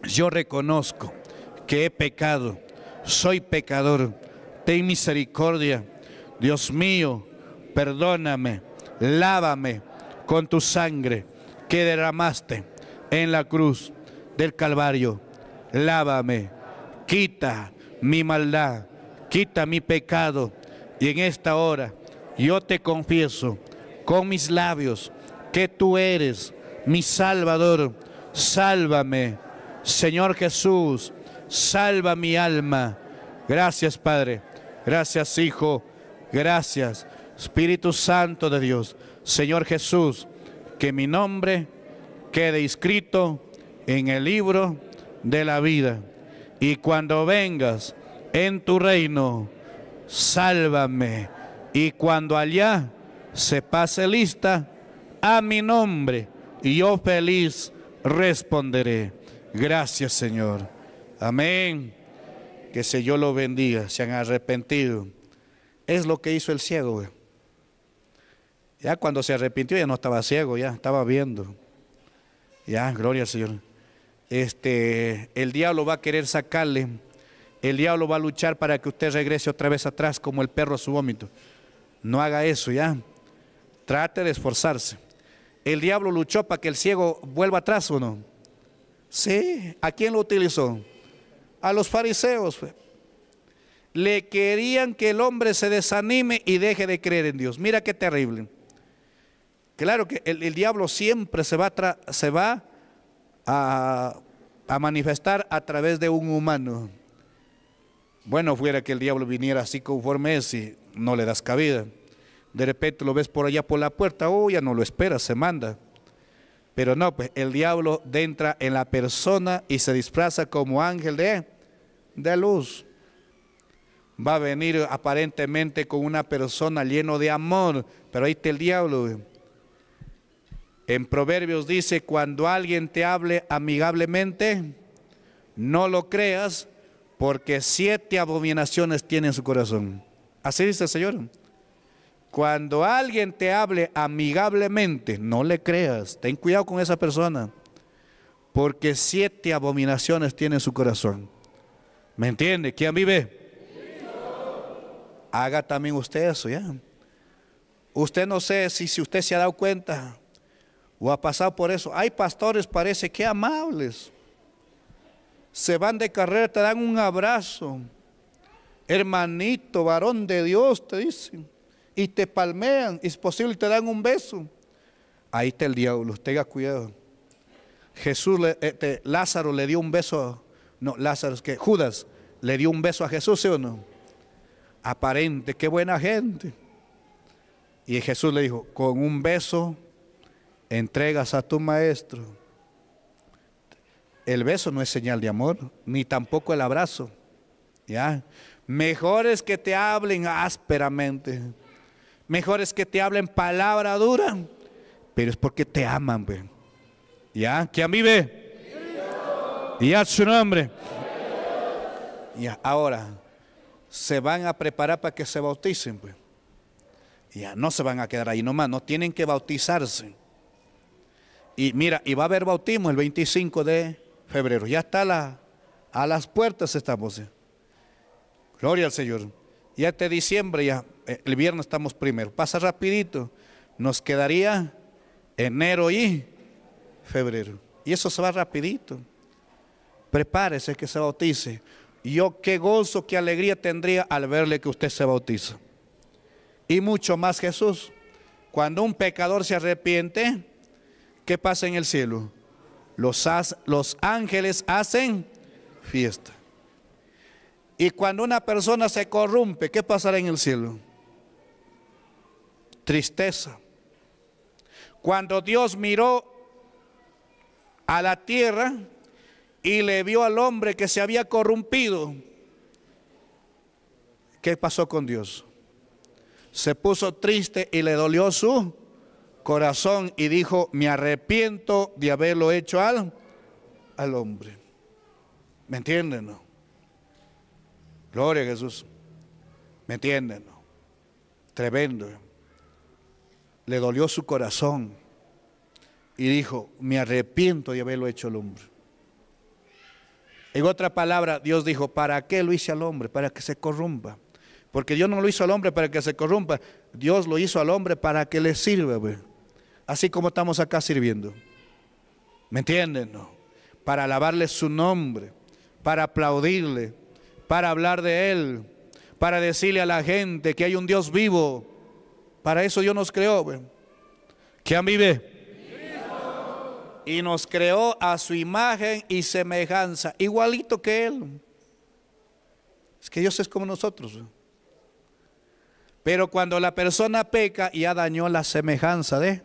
Yo reconozco que he pecado, soy pecador. Ten misericordia. Dios mío, perdóname, lávame con tu sangre que derramaste en la cruz del Calvario. Lávame, quita mi maldad, quita mi pecado. Y en esta hora yo te confieso con mis labios que tú eres mi Salvador, sálvame. Señor Jesús, salva mi alma. Gracias Padre, gracias Hijo, gracias Espíritu Santo de Dios. Señor Jesús, que mi nombre quede inscrito en el libro de la vida. Y cuando vengas en tu reino, sálvame. Y cuando allá se pase lista a mi nombre, y yo feliz responderé. Gracias, Señor. Amén. Que se yo lo bendiga. Se han arrepentido. Es lo que hizo el ciego. Ya cuando se arrepintió ya no estaba ciego, ya estaba viendo. Ya, gloria al Señor. Este, el diablo va a querer sacarle. El diablo va a luchar para que usted regrese otra vez atrás como el perro a su vómito. No haga eso, ya. Trate de esforzarse el diablo luchó para que el ciego vuelva atrás o no? Sí, ¿a quién lo utilizó? A los fariseos. Pues. Le querían que el hombre se desanime y deje de creer en Dios. Mira qué terrible. Claro que el, diablo siempre se va, se va a, a manifestar a través de un humano. Bueno, fuera que el diablo viniera así conforme es y no le das cabida. De repente lo ves por allá por la puerta, oh, ya no lo esperas, se manda. Pero no, pues el diablo entra en la persona y se disfraza como ángel de, de luz. Va a venir aparentemente con una persona lleno de amor, pero ahí está el diablo. En Proverbios dice, cuando alguien te hable amigablemente, no lo creas, porque siete abominaciones tiene en su corazón. Así dice el Señor. Cuando alguien te hable amigablemente, no le creas. Ten cuidado con esa persona. Porque siete abominaciones tiene su corazón. ¿Me entiende? ¿Quién vive? Haga también usted eso, ¿ya? Usted no sé si, si usted se ha dado cuenta o ha pasado por eso. Hay pastores, parece que amables. Se van de carrera, te dan un abrazo. Hermanito, varón de Dios, te dicen y te palmean, es posible te dan un beso. Ahí está el diablo, tenga cuidado. Jesús, eh, Lázaro le dio un beso, no, Lázaro, es que Judas le dio un beso a Jesús, ¿sí o no? Aparente, qué buena gente. Y Jesús le dijo, con un beso entregas a tu maestro. El beso no es señal de amor, ni tampoco el abrazo. ¿Ya? Mejor es que te hablen ásperamente. Mejor es que te hablen palabra dura, pero es porque te aman, güey. ¿Ya? ¿Quién vive? Y a su nombre. Ya, ahora, se van a preparar para que se bauticen, Ya, no se van a quedar ahí nomás, no tienen que bautizarse. Y mira, y va a haber bautismo el 25 de febrero. Ya está a las puertas estamos. Gloria al Señor. Y este diciembre ya eh, el viernes estamos primero. Pasa rapidito. Nos quedaría enero y febrero. Y eso se va rapidito. Prepárese que se bautice. Yo qué gozo, qué alegría tendría al verle que usted se bautiza. Y mucho más Jesús. Cuando un pecador se arrepiente, ¿qué pasa en el cielo? Los, los ángeles hacen fiesta. Y cuando una persona se corrompe, ¿qué pasará en el cielo? tristeza. Cuando Dios miró a la tierra y le vio al hombre que se había corrompido, ¿qué pasó con Dios? Se puso triste y le dolió su corazón y dijo, me arrepiento de haberlo hecho al, al hombre. ¿Me entienden? No? Gloria a Jesús. ¿Me entienden? No? Tremendo. ¿eh? le dolió su corazón y dijo, me arrepiento de haberlo hecho al hombre. En otra palabra, Dios dijo, ¿para qué lo hice al hombre? Para que se corrompa. Porque Dios no lo hizo al hombre para que se corrompa, Dios lo hizo al hombre para que le sirva. Así como estamos acá sirviendo. ¿Me entienden? Para alabarle su nombre, para aplaudirle, para hablar de él, para decirle a la gente que hay un Dios vivo, para eso Dios nos creó. ¿Quién vive? Y nos creó a su imagen y semejanza, igualito que Él. Es que Dios es como nosotros. Pero cuando la persona peca, ya dañó la semejanza de,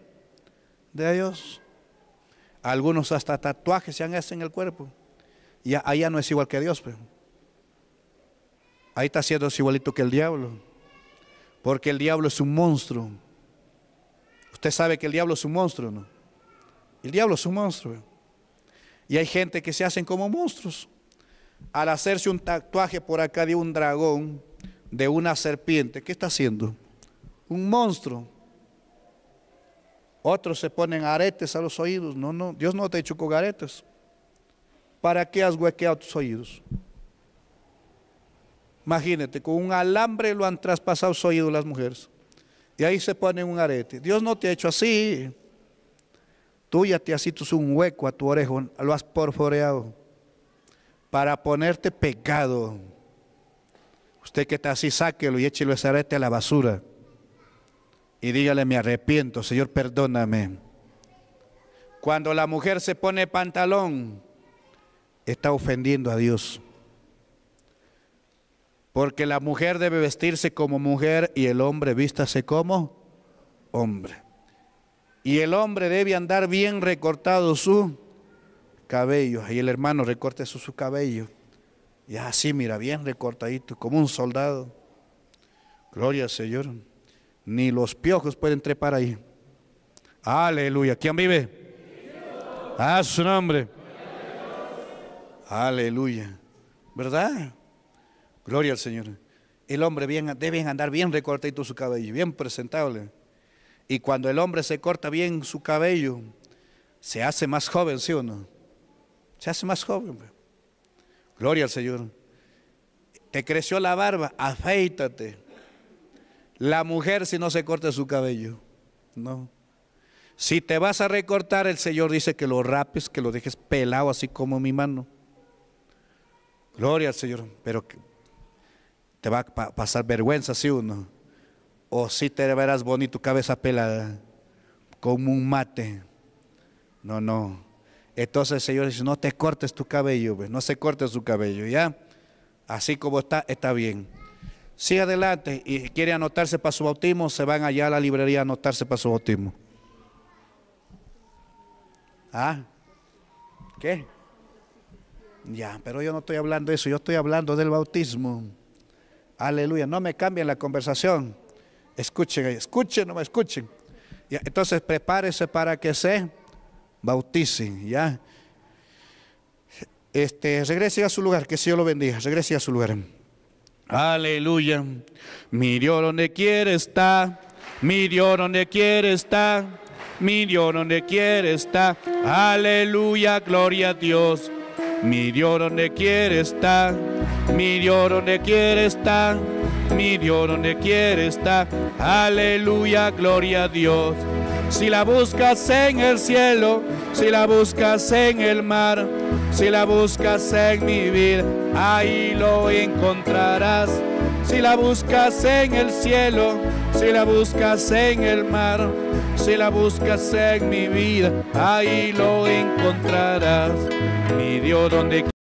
de Dios. Algunos hasta tatuajes se han hecho en el cuerpo. Ya no es igual que Dios. Pero. Ahí está siendo igualito que el diablo. Porque el diablo es un monstruo. Usted sabe que el diablo es un monstruo, ¿no? El diablo es un monstruo. Y hay gente que se hacen como monstruos. Al hacerse un tatuaje por acá de un dragón, de una serpiente, ¿qué está haciendo? Un monstruo. Otros se ponen aretes a los oídos. No, no, Dios no te ha hecho con aretes. ¿Para qué has huequeado tus oídos? Imagínate, con un alambre lo han traspasado sus oído las mujeres. Y ahí se pone un arete. Dios no te ha hecho así. Tú ya te has hecho un hueco a tu orejo, lo has porforeado. para ponerte pecado. Usted que está así, sáquelo y échelo ese arete a la basura. Y dígale, me arrepiento, Señor, perdóname. Cuando la mujer se pone pantalón, está ofendiendo a Dios. Porque la mujer debe vestirse como mujer y el hombre vístase como hombre. Y el hombre debe andar bien recortado su cabello. Y el hermano recorte su, su cabello. Y así, mira, bien recortadito, como un soldado. Gloria al Señor. Ni los piojos pueden trepar ahí. Aleluya. ¿Quién vive? A su nombre. Aleluya. ¿Verdad? Gloria al Señor. El hombre debe andar bien recortadito su cabello, bien presentable. Y cuando el hombre se corta bien su cabello, se hace más joven, ¿sí o no? Se hace más joven. Gloria al Señor. Te creció la barba, afeítate. La mujer si no se corta su cabello, no. Si te vas a recortar, el Señor dice que lo rapes, que lo dejes pelado así como mi mano. Gloria al Señor. Pero te va a pasar vergüenza si uno. O si te verás bonito cabeza pelada, como un mate. No, no. Entonces el Señor dice, no te cortes tu cabello, pues, no se corte su cabello, ¿ya? Así como está, está bien. Sigue adelante y quiere anotarse para su bautismo, se van allá a la librería a anotarse para su bautismo. ¿Ah? ¿Qué? Ya, pero yo no estoy hablando de eso, yo estoy hablando del bautismo. Aleluya, no me cambien la conversación. Escuchen, escuchen, no me escuchen. entonces prepárese para que se bautice ¿ya? Este, regrese a su lugar, que yo lo bendiga, regrese a su lugar. Aleluya. Mi donde quiere está, mi donde quiere está, mi donde quiere está. Aleluya, gloria a Dios. Mi Dios donde quiere está, mi Dios donde quiere está, mi Dios donde quiere está. Aleluya, gloria a Dios. Si la buscas en el cielo, si la buscas en el mar, si la buscas en mi vida, ahí lo encontrarás. Si la buscas en el cielo, si la buscas en el mar, si la buscas en mi vida, ahí lo encontrarás. Mi Dios, donde